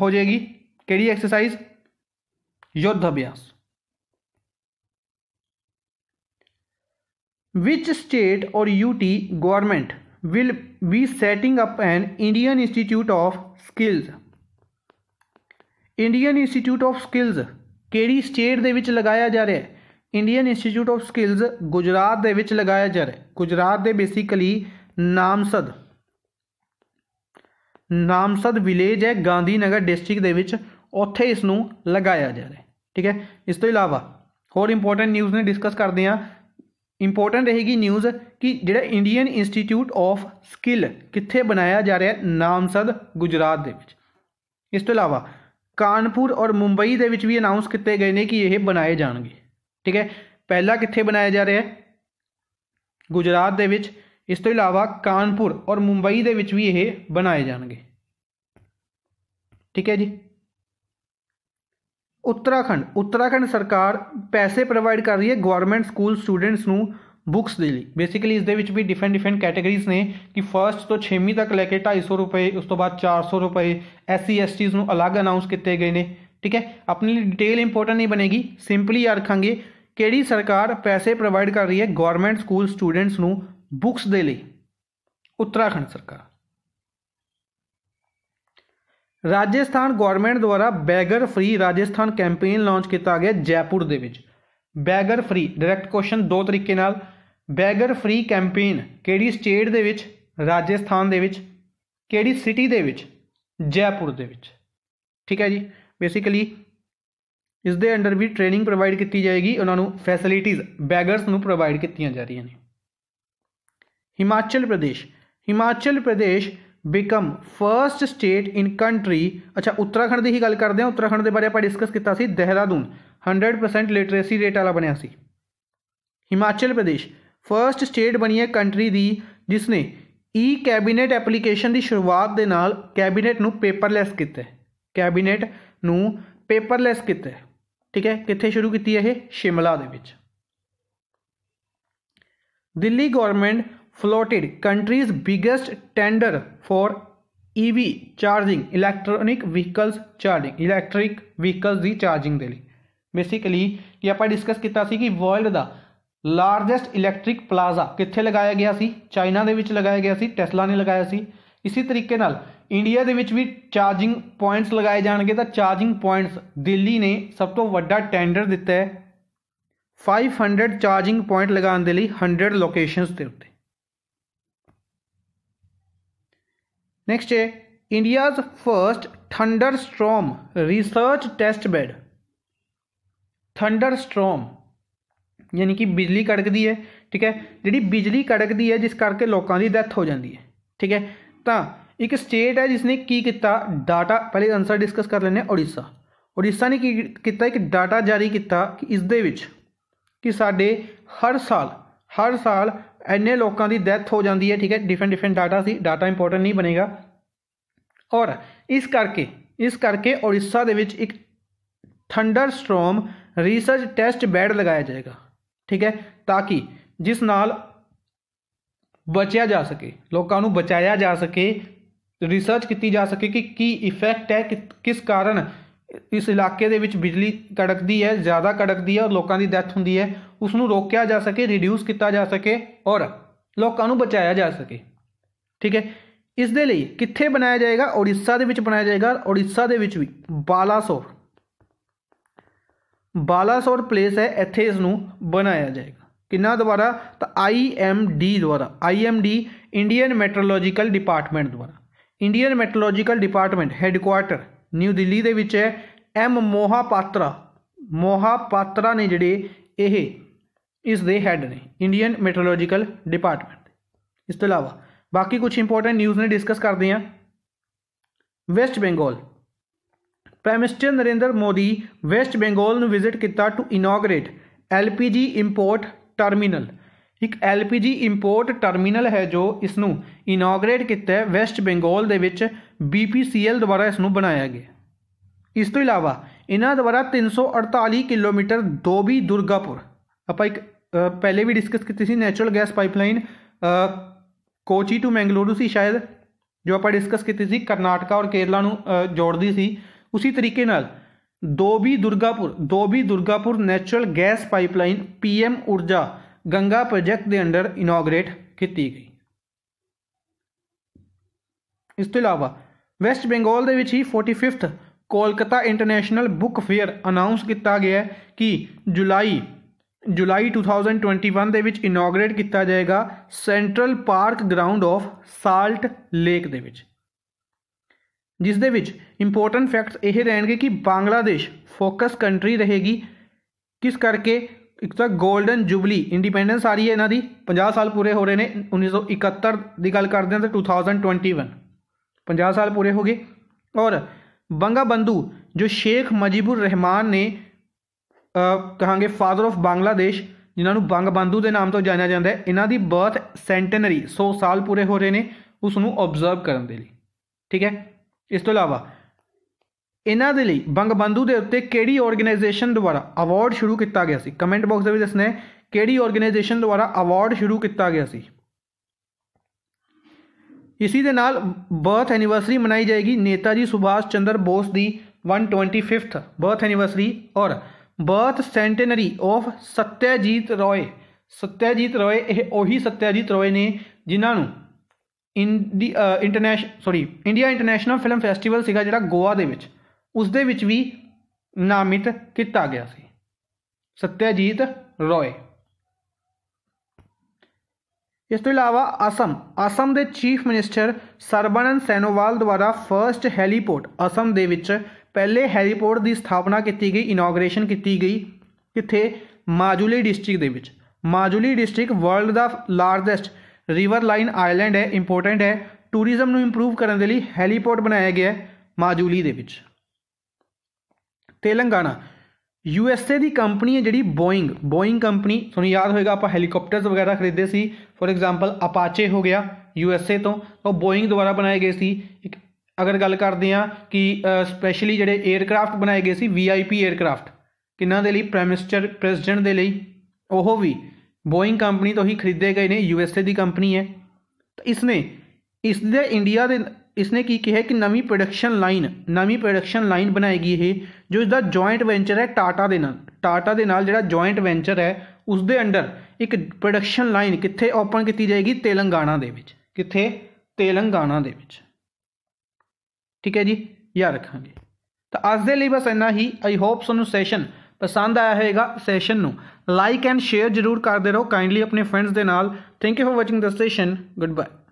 ਹੋ ਜਾਏਗੀ ਕਿਹੜੀ ਐਕਸਰਸਾਈਜ਼ ਯੁੱਧ ਅਭਿਆਸ which state or UT government will be setting up an Indian Institute of Skills indian institute of skills ਕਿਹੜੀ ਸਟੇਟ ਦੇ ਵਿੱਚ ਲਗਾਇਆ ਜਾ ਰਿਹਾ ਹੈ Indian institute of skills Gujarat ਦੇ ਵਿੱਚ ਲਗਾਇਆ ਜਾ ਰਿਹਾ ਹੈ ਗੁਜਰਾਤ ਦੇ ਬੇਸਿਕਲੀ ਨਾਮਸਦ ਨਾਮਸਦ ਵਿਲੇਜ ਹੈ ਗਾਂਧੀਨਗਰ ਡਿਸਟ੍ਰਿਕਟ ਦੇ ਵਿੱਚ ਉੱਥੇ ਇਸ ਨੂੰ ਲਗਾਇਆ ਜਾ ਰਿਹਾ ਹੈ ਠੀਕ ਹੈ ਇਸ ਤੋਂ ਇਲਾਵਾ ਹੋਰ ਇੰਪੋਰਟੈਂਟ ਨਿਊਜ਼ ਨੇ ਡਿਸਕਸ ਕਰਦੇ ਹਾਂ ਇੰਪੋਰਟੈਂਟ ਰਹੇਗੀ ਨਿਊਜ਼ ਕਿ ਜਿਹੜਾ ਇੰਡੀਅਨ ਇੰਸਟੀਚਿਊਟ ਆਫ ਸਕਿੱਲ ਕਿੱਥੇ ਬਣਾਇਆ ਜਾ ਰਿਹਾ ਨਾਮਸਦ ਗੁਜਰਾਤ ਦੇ ਵਿੱਚ ਇਸ ਤੋਂ ਇਲਾਵਾ ਕਾਨਪੁਰ ਔਰ ਮੁੰਬਈ ਦੇ ਵਿੱਚ ਵੀ ਅਨਾਉਂਸ ਕੀਤੇ ਗਏ ਨੇ ਕਿ ਇਹ ਬਣਾਏ ਜਾਣਗੇ ਠੀਕ ਹੈ ਪਹਿਲਾ ਕਿੱਥੇ ਬਣਾਇਆ ਜਾ ਰਿਹਾ ਗੁਜਰਾਤ ਦੇ ਵਿੱਚ ਇਸ ਤੋਂ ਇਲਾਵਾ ਕਾਨਪੁਰ ਔਰ ਮੁੰਬਈ ਦੇ ਵਿੱਚ ਵੀ ਇਹ ਬਣਾਏ ਜਾਣਗੇ ਠੀਕ ਹੈ ਜੀ ਉੱਤਰਾਖੰਡ ਉੱਤਰਾਖੰਡ ਸਰਕਾਰ ਪੈਸੇ ਪ੍ਰੋਵਾਈਡ ਕਰ ਰਹੀ ਹੈ ਗਵਰਨਮੈਂਟ ਸਕੂਲ ਸਟੂਡੈਂਟਸ ਨੂੰ ਬੁੱਕਸ ਦੇ ਲਈ ਬੇਸਿਕਲੀ ਇਸ ਦੇ ਵਿੱਚ ਵੀ ਡਿਫਰੈਂਟ ਡਿਫਰੈਂਟ ਕੈਟਾਗਰੀਜ਼ ਨੇ ਕਿ ਫਰਸਟ ਤੋਂ 6ਵੀਂ ਤੱਕ ਲੈ ਕੇ 250 ਰੁਪਏ ਉਸ ਤੋਂ ਬਾਅਦ 400 ਰੁਪਏ ਐਸਸੀ ਐਸਟੀਜ਼ ਨੂੰ ਅਲੱਗ ਅਨਾਉਂਸ ਕੀਤੇ ਗਏ ਨੇ ਠੀਕ ਹੈ ਆਪਣੀ ਲਈ ਡਿਟੇਲ ਇੰਪੋਰਟੈਂਟ ਨਹੀਂ ਬਣੇਗੀ ਸਿੰਪਲੀ ਆ ਰੱਖਾਂਗੇ ਕਿਹੜੀ ਸਰਕਾਰ ਪੈਸੇ ਪ੍ਰੋਵਾਈਡ ਕਰ ਰਹੀ ਹੈ ਗਵਰਨਮੈਂਟ ਸਕੂਲ ਸਟੂਡੈਂਟਸ ਨੂੰ ਬੁੱਕਸ ਦੇ ਲਈ ਉੱਤਰਾਖੰਡ ਸਰਕਾਰ ਰਾਜਸਥਾਨ ਗਵਰਨਮੈਂਟ ਦੁਆਰਾ beggar free Rajasthan campaign launch ਕੀਤਾ ਗਿਆ ਜੈਪੁਰ ਦੇ ਵਿੱਚ ਬੈਗਰ ਫ੍ਰੀ ਡਾਇਰੈਕਟ ਕੁਐਸਚਨ ਦੋ ਤਰੀਕੇ ਨਾਲ ਬੈਗਰ ਫ੍ਰੀ ਕੈਂਪੇਨ ਕਿਹੜੀ ਸਟੇਟ ਦੇ ਵਿੱਚ ਰਾਜਸਥਾਨ ਦੇ ਵਿੱਚ ਕਿਹੜੀ ਸਿਟੀ ਦੇ ਵਿੱਚ ਜੈਪੁਰ ਦੇ ਵਿੱਚ ਠੀਕ ਹੈ ਜੀ ਬੇਸਿਕਲੀ ਇਸ ਦੇ ਅੰਡਰ ਵੀ ਟ੍ਰੇਨਿੰਗ ਪ੍ਰੋਵਾਈਡ ਕੀਤੀ ਜਾਏਗੀ ਉਹਨਾਂ ਨੂੰ ਫੈਸਿਲਿਟੀਆਂ ਬੈਗਰਸ ਨੂੰ ਪ੍ਰੋਵਾਈਡ ਕੀਤੀਆਂ ਜਾ ਰਹੀਆਂ ਨੇ Himachal Pradesh Himachal Pradesh become first state in country ਅੱਛਾ ਉੱਤਰਾਖੰਡ ਦੀ ਹੀ ਗੱਲ ਕਰਦੇ ਹਾਂ ਉੱਤਰਾਖੰਡ ਦੇ ਬਾਰੇ ਆਪਾਂ ਡਿਸਕਸ ਕੀਤਾ ਸੀ ਦਹਰਾਦੂਨ 100% ਲਿਟਰੇਸੀ ਰੇਟ ਵਾਲਾ ਬਣਿਆ ਸੀ ਹਿਮਾਚਲ ਪ੍ਰਦੇਸ਼ ਫਰਸਟ ਸਟੇਟ ਬਣੀ ਹੈ ਕੰਟਰੀ ਦੀ ਜਿਸ ਨੇ ਈ ਕੈਬਨਿਟ ਐਪਲੀਕੇਸ਼ਨ ਦੀ ਸ਼ੁਰੂਆਤ ਦੇ ਨਾਲ ਕੈਬਨਿਟ ਨੂੰ ਪੇਪਰਲੈਸ ਕੀਤਾ ਹੈ ਕੈਬਨਿਟ ਨੂੰ ਪੇਪਰਲੈਸ ਕੀਤਾ ਹੈ ਠੀਕ ਹੈ ਕਿੱਥੇ ਸ਼ੁਰੂ ਕੀਤੀ ਹੈ ਇਹ ਸ਼ਿਮਲਾ ਦੇ ਵਿੱਚ Delhi government floated country's biggest tender for EV charging electronic vehicles charging electric vehicles ਦੀ charging ਦੇ ਲਈ ਬੇਸਿਕਲੀ ਕਿ ਆਪਾਂ ਡਿਸਕਸ ਕੀਤਾ ਸੀ ਕਿ ਵਰਲਡ ਦਾ ਲਾਰਜੈਸਟ ਇਲੈਕਟ੍ਰਿਕ ਪਲਾਜ਼ਾ ਕਿੱਥੇ ਲਗਾਇਆ ਗਿਆ ਸੀ ਚਾਈਨਾ ਦੇ ਵਿੱਚ ਲਗਾਇਆ ਗਿਆ ਸੀ ਟੈਸਲਾ ਨੇ ਲਗਾਇਆ ਸੀ ਇਸੇ ਤਰੀਕੇ ਨਾਲ ਇੰਡੀਆ ਦੇ ਵਿੱਚ ਵੀ ਚਾਰਜਿੰਗ ਪੁਆਇੰਟਸ ਲਗਾਏ ਜਾਣਗੇ ਤਾਂ ਚਾਰਜਿੰਗ ਪੁਆਇੰਟਸ ਦਿੱਲੀ ਨੇ ਸਭ ਤੋਂ ਵੱਡਾ ਟੈਂਡਰ ਦਿੱਤਾ ਹੈ 500 ਚਾਰਜਿੰਗ ਪੁਆਇੰਟ ਲਗਾਉਣ ਦੇ ਲਈ 100 ਲੋਕੇਸ਼ਨਸ ਦੇ ਉੱਤੇ Next, India's first thunderstorm research test bed. Thunderstorm ਯਾਨੀ ਕਿ ਬਿਜਲੀ ਕੜਕਦੀ ਹੈ ਠੀਕ ਹੈ ਜਿਹੜੀ ਬਿਜਲੀ ਕੜਕਦੀ ਹੈ ਜਿਸ ਕਰਕੇ ਲੋਕਾਂ ਦੀ ਡੈਥ ਹੋ ਜਾਂਦੀ ਹੈ ਠੀਕ ਹੈ ਤਾਂ ਇੱਕ ਸਟੇਟ ਹੈ ਜਿਸ ਨੇ ਕੀ ਕੀਤਾ ਡਾਟਾ ਪਹਿਲੇ ਅਨਸਰ ਡਿਸਕਸ ਕਰ ਲੈਣੇ ਓਡੀਸ਼ਾ ਓਡੀਸ਼ਾ ਨੇ ਕੀ ਕੀਤਾ ਇੱਕ ਡਾਟਾ ਜਾਰੀ ਕੀਤਾ ਕਿ ਇਸ ਦੇ ਵਿੱਚ ਕਿ ਸਾਡੇ ਹਰ ਸਾਲ ਹਰ ਸਾਲ ਇੰਨੇ ਲੋਕਾਂ ਦੀ ਡੈਥ ਹੋ ਜਾਂਦੀ ਹੈ ਠੀਕ ਹੈ ਡਿਫਰੈਂਟ ਡਿਫਰੈਂਟ ਡਾਟਾ ਸੀ ਡਾਟਾ ਇੰਪੋਰਟੈਂਟ ਨਹੀਂ ਬਣੇਗਾ ਔਰ ਇਸ ਕਰਕੇ ਇਸ ਕਰਕੇ ਓਡੀਸ਼ਾ ਦੇ ਵਿੱਚ ਇੱਕ thunderstorm research test bed ਲਗਾਇਆ ਜਾਏਗਾ ਠੀਕ ਹੈ ਤਾਂ ਕਿ ਜਿਸ ਨਾਲ ਬਚਿਆ ਜਾ ਸਕੇ ਲੋਕਾਂ ਨੂੰ ਬਚਾਇਆ ਜਾ ਸਕੇ ਰਿਸਰਚ ਕੀਤੀ ਜਾ ਸਕੇ ਕਿ ਕੀ ਇਫੈਕਟ ਹੈ ਕਿਸ ਕਾਰਨ ਇਸ ਇਲਾਕੇ ਦੇ ਵਿੱਚ ਬਿਜਲੀ ਕੜਕਦੀ ਹੈ ਜ਼ਿਆਦਾ ਕੜਕਦੀ ਹੈ ਔਰ ਲੋਕਾਂ ਦੀ ਡੈਥ ਹੁੰਦੀ ਹੈ ਉਸ ਨੂੰ ਰੋਕਿਆ ਜਾ ਸਕੇ ਰਿਡਿਊਸ ਕੀਤਾ ਜਾ ਸਕੇ ਔਰ ਲੋਕਾਂ ਨੂੰ ਬਚਾਇਆ ਜਾ ਸਕੇ ਠੀਕ ਹੈ ਇਸ ਦੇ ਲਈ ਕਿੱਥੇ ਬਣਾਇਆ ਜਾਏਗਾ ਓਡੀਸ਼ਾ ਦੇ ਵਿੱਚ ਬਣਾਇਆ ਜਾਏਗਾ ਓਡੀਸ਼ਾ ਦੇ ਵਿੱਚ ਵੀ ਬਾਲਾਸੋਰ ਬਾਲਾਸੋਰ ਪਲੇਸ ਹੈ ਇੱਥੇ ਇਸ ਨੂੰ ਬਣਾਇਆ ਜਾਏਗਾ ਕਿੰਨਾ ਦੁਆਰਾ ਤਾਂ ਆਈਐਮਡੀ ਦੁਆਰਾ ਆਈਐਮਡੀ ਇੰਡੀਅਨ ਮੈਟਰੋਲੋਜੀਕਲ ਡਿਪਾਰਟਮੈਂਟ ਦੁਆਰਾ Indian meteorological department headquarter new Delhi ਦੇ ਵਿੱਚ ਹੈ ਐਮ ਮੋਹਾ ਪਾਤਰਾ ਮੋਹਾ ਪਾਤਰਾ ਨੇ ਜਿਹੜੇ ਇਹ ਇਸ ਦੇ ਹੈੱਡ ਨੇ ਇੰਡੀਅਨ ਮੈਟਰੋਲੋਜੀਕਲ ਡਿਪਾਰਟਮੈਂਟ ਇਸ ਤੋਂ ਇਲਾਵਾ ਬਾਕੀ ਕੁਝ ਇੰਪੋਰਟੈਂਟ ਨਿਊਜ਼ ਨੇ ਡਿਸਕਸ ਕਰਦੇ ਆ west Bengal prime minister Narendra Modi west Bengal ਨੂੰ ਵਿਜ਼ਿਟ ਕੀਤਾ to inaugurate LPG import terminal ਇੱਕ ਐਲਪੀਜੀ ਇੰਪੋਰਟ ਟਰਮੀਨਲ ਹੈ ਜੋ ਇਸ ਨੂੰ ਇਨੋਗਰੇਟ ਕੀਤਾ ਹੈ ਵੈਸਟ ਬੰਗਾਲ ਦੇ ਵਿੱਚ BPCL ਦੁਆਰਾ ਇਸ ਨੂੰ ਬਣਾਇਆ ਗਿਆ ਇਸ ਤੋਂ ਇਲਾਵਾ ਇਹਨਾਂ ਦੁਆਰਾ 348 ਕਿਲੋਮੀਟਰ ਦੋਬੀ ਦੁਰਗਾਪੁਰ ਆਪਾਂ ਇੱਕ ਪਹਿਲੇ ਵੀ ਡਿਸਕਸ ਕੀਤੀ ਸੀ natural gas pipeline Kochi to Mangaluru ਸੀ ਸ਼ਾਇਦ ਜੋ ਆਪਾਂ ਡਿਸਕਸ ਕੀਤੀ ਸੀ ਕਰਨਾਟਕਾ ਔਰ ਕੇਰਲਾ ਨੂੰ ਜੋੜਦੀ ਸੀ ਉਸੇ ਤਰੀਕੇ ਨਾਲ Dobhi Durgapur Dobhi Durgapur natural gas pipeline PM Urja Ganga project ਦੇ ਅੰਡਰ ਇਨੋਗਰੇਟ ਕੀਤੀ ਗਈ ਇਸ ਤੋਂ ਇਲਾਵਾ ਵੈਸਟ ਬੰਗਾਲ ਦੇ ਵਿੱਚ ਹੀ 45th Kolkata international book fair announce ਕੀਤਾ ਗਿਆ ਹੈ ਕਿ ਜੁਲਾਈ ਜੁਲਾਈ 2021 ਦੇ ਵਿੱਚ ਇਨੋਗਰੇਟ ਕੀਤਾ ਜਾਏਗਾ central park ground of salt lake ਦੇ ਵਿੱਚ ਜਿਸ ਦੇ ਵਿੱਚ ਇੰਪੋਰਟੈਂਟ ਫੈਕਟਸ ਇਹ ਰਹਿਣਗੇ ਕਿ ਬੰਗਲਾਦੇਸ਼ ਫੋਕਸ ਕੰਟਰੀ ਰਹੇਗੀ ਕਿਸ ਕਰਕੇ ਇੱਕ ਤਾਂ 골ਡਨ ਜੁਬਲੀ ਇੰਡੀਪੈਂਡੈਂਸ ਆ ਰਹੀ ਹੈ ਇਹਨਾਂ ਦੀ 50 ਸਾਲ ਪੂਰੇ ਹੋ ਰਹੇ ਨੇ 1971 ਦੀ ਗੱਲ ਕਰਦੇ ਹਾਂ ਤਾਂ 2021 50 ਸਾਲ ਪੂਰੇ ਹੋ ਗਏ ਔਰ ਬੰਗਾ ਬੰਦੂ ਜੋ ਸ਼ੇਖ ਮਜੀਬੁਰ ਰਹਿਮਾਨ ਨੇ ਕਹਾਂਗੇ ਫਾਦਰ ਆਫ ਬੰਗਲਾਦੇਸ਼ ਜਿਨ੍ਹਾਂ ਨੂੰ ਬੰਗ ਬੰਦੂ ਦੇ ਨਾਮ ਤੋਂ ਜਾਣਿਆ ਜਾਂਦਾ ਹੈ ਇਹਨਾਂ ਦੀ ਬਰਥ ਸੈਂਟਨਰੀ 100 ਸਾਲ ਪੂਰੇ ਹੋ ਰਹੇ ਨੇ ਉਸ ਨੂੰ ਆਬਜ਼ਰਵ ਕਰਨ ਦੇ ਲਈ ਠੀਕ ਹੈ ਇਸ ਤੋਂ ਇਲਾਵਾ ਇਹਨਾਂ ਦੇ ਲਈ ਬੰਗ ਬੰਦੂ ਦੇ ਉੱਤੇ ਕਿਹੜੀ ਆਰਗੇਨਾਈਜੇਸ਼ਨ ਦੁਆਰਾ ਅਵਾਰਡ ਸ਼ੁਰੂ ਕੀਤਾ ਗਿਆ ਸੀ ਕਮੈਂਟ ਬਾਕਸ ਦੇ ਵਿੱਚ ਦੱਸਣਾ ਹੈ ਕਿਹੜੀ ਆਰਗੇਨਾਈਜੇਸ਼ਨ ਦੁਆਰਾ ਅਵਾਰਡ ਸ਼ੁਰੂ ਕੀਤਾ ਗਿਆ ਸੀ ਇਸੇ ਦੇ ਨਾਲ ਬਰਥ ਐਨੀਵਰਸਰੀ ਮਨਾਈ ਜਾਏਗੀ ਨੇਤਾ ਜੀ ਸੁਭਾਸ਼ ਚੰਦਰ ਬੋਸ ਦੀ 125th ਬਰਥ ਐਨੀਵਰਸਰੀ ਔਰ birth centenary of Satyajit Ray Satyajit ਰੋਏ ਇਹ ਉਹੀ ਸਤਿਆਜੀਤ ਰੋਏ ਨੇ ਜਿਨ੍ਹਾਂ ਨੂੰ ਇੰਡੀ international sorry India international film festival ਸੀਗਾ ਜਿਹੜਾ ਗੋਆ ਦੇ ਵਿੱਚ ਉਸ ਦੇ ਵਿੱਚ ਵੀ ਨਾਮਿਤ ਕੀਤਾ ਗਿਆ ਸੀ ਸਤਿਆਜੀਤ ਰੋਏ ਇਸ ਤੋਂ ਇਲਾਵਾ ਅਸਮ ਅਸਮ ਦੇ ਚੀਫ ਮਿਨਿਸਟਰ ਸਰਬਨੰਦ ਸੈਨੋਵਾਲ ਦੁਆਰਾ ਫਰਸਟ ਹੈਲੀਪੋਰਟ ਅਸਮ ਦੇ ਵਿੱਚ ਪਹਿਲੇ ਹੈਲੀਪੋਰਟ ਦੀ ਸਥਾਪਨਾ ਕੀਤੀ ਗਈ ਇਨੋਗ੍ਰੇਸ਼ਨ ਕੀਤੀ ਗਈ ਕਿੱਥੇ ਮਾਜੂਲੀ ਡਿਸਟ੍ਰਿਕਟ ਦੇ ਵਿੱਚ ਮਾਜੂਲੀ ਡਿਸਟ੍ਰਿਕਟ ਵਰਲਡ ਦਾ ਲਾਰਜੈਸਟ ਰਿਵਰ ਲਾਈਨ ਆਈਲੈਂਡ ਹੈ ਇੰਪੋਰਟੈਂਟ ਹੈ ਟੂਰਿਜ਼ਮ ਨੂੰ ਇੰਪਰੂਵ ਕਰਨ ਦੇ ਲਈ ਹੈਲੀਪੋਰਟ ਬਣਾਇਆ ਗਿਆ ਹੈ ਮਾਜੂਲੀ ਦੇ ਵਿੱਚ ਤੇਲੰਗਾਨਾ ਯੂ ਐਸ ਏ ਦੀ ਕੰਪਨੀ ਹੈ ਜਿਹੜੀ ਬੋਇੰਗ ਬੋਇੰਗ ਕੰਪਨੀ ਤੁਹਾਨੂੰ ਯਾਦ ਹੋਏਗਾ ਆਪਾਂ ਹੈਲੀਕਾਪਟਰਸ ਵਗੈਰਾ ਖਰੀਦੇ ਸੀ ਫੋਰ ਐਗਜ਼ਾਮਪਲ ਅਪਾਚੇ ਹੋ ਗਿਆ ਯੂ ਐਸ ਏ ਤੋਂ ਉਹ ਬੋਇੰਗ ਦੁਆਰਾ ਬਣਾਏ ਗਏ ਸੀ ਇੱਕ ਅਗਰ ਗੱਲ ਕਰਦੇ ਆ ਕਿ ਸਪੈਸ਼ਲੀ ਜਿਹੜੇ 에ਅਰਕ੍ਰਾਫਟ ਬਣਾਏ ਗਏ ਸੀ ਵੀਆਈਪੀ 에ਅਰਕ੍ਰਾਫਟ ਕਿਨਾਂ ਦੇ ਲਈ ਪ੍ਰਾਈਮ ਮਿਨਿਸਟਰ ਪ੍ਰੈਜ਼ੀਡੈਂਟ ਦੇ ਲਈ ਉਹ ਵੀ ਬੋਇੰਗ ਕੰਪਨੀ ਤੋਂ ਹੀ ਖਰੀਦੇ ਗਏ ਨੇ ਯੂ ਐਸ ਏ ਦੀ ਕੰਪਨੀ ਹੈ ਤਾਂ ਇਸ ਨੇ ਇਸ ਦੇ ਇੰਡੀਆ ਦੇ ਇਸਨੇ ਕੀ ਕਿਹਾ ਕਿ ਨਵੀਂ ਪ੍ਰੋਡਕਸ਼ਨ ਲਾਈਨ ਨਵੀਂ ਪ੍ਰੋਡਕਸ਼ਨ ਲਾਈਨ ਬਣਾਏਗੀ ਇਹ ਜੋ ਇਸਦਾ ਜੁਆਇੰਟ ਵੈਂਚਰ ਹੈ ਟਾਟਾ ਦੇ ਨਾਲ ਟਾਟਾ ਦੇ ਨਾਲ ਜਿਹੜਾ ਜੁਆਇੰਟ ਵੈਂਚਰ ਹੈ ਉਸ ਦੇ ਅੰਡਰ ਇੱਕ ਪ੍ਰੋਡਕਸ਼ਨ ਲਾਈਨ ਕਿੱਥੇ ਓਪਨ ਕੀਤੀ ਜਾਏਗੀ ਤੇਲੰਗਾਨਾ ਦੇ ਵਿੱਚ ਕਿੱਥੇ ਤੇਲੰਗਾਨਾ ਦੇ ਵਿੱਚ ਠੀਕ ਹੈ ਜੀ ਯਾਦ ਰੱਖਾਂਗੇ ਤਾਂ ਅੱਜ ਦੇ ਲਈ ਬਸ ਇੰਨਾ ਹੀ ਆਈ ਹੋਪ ਤੁਹਾਨੂੰ ਸੈਸ਼ਨ ਪਸੰਦ ਆਇਆ ਹੋਵੇਗਾ ਸੈਸ਼ਨ ਨੂੰ ਲਾਈਕ ਐਂਡ ਸ਼ੇਅਰ ਜ਼ਰੂਰ ਕਰਦੇ ਰਹੋ ਕਾਈਂਡਲੀ ਆਪਣੇ ਫਰੈਂਡਸ ਦੇ ਨਾਲ thank you for watching the session good bye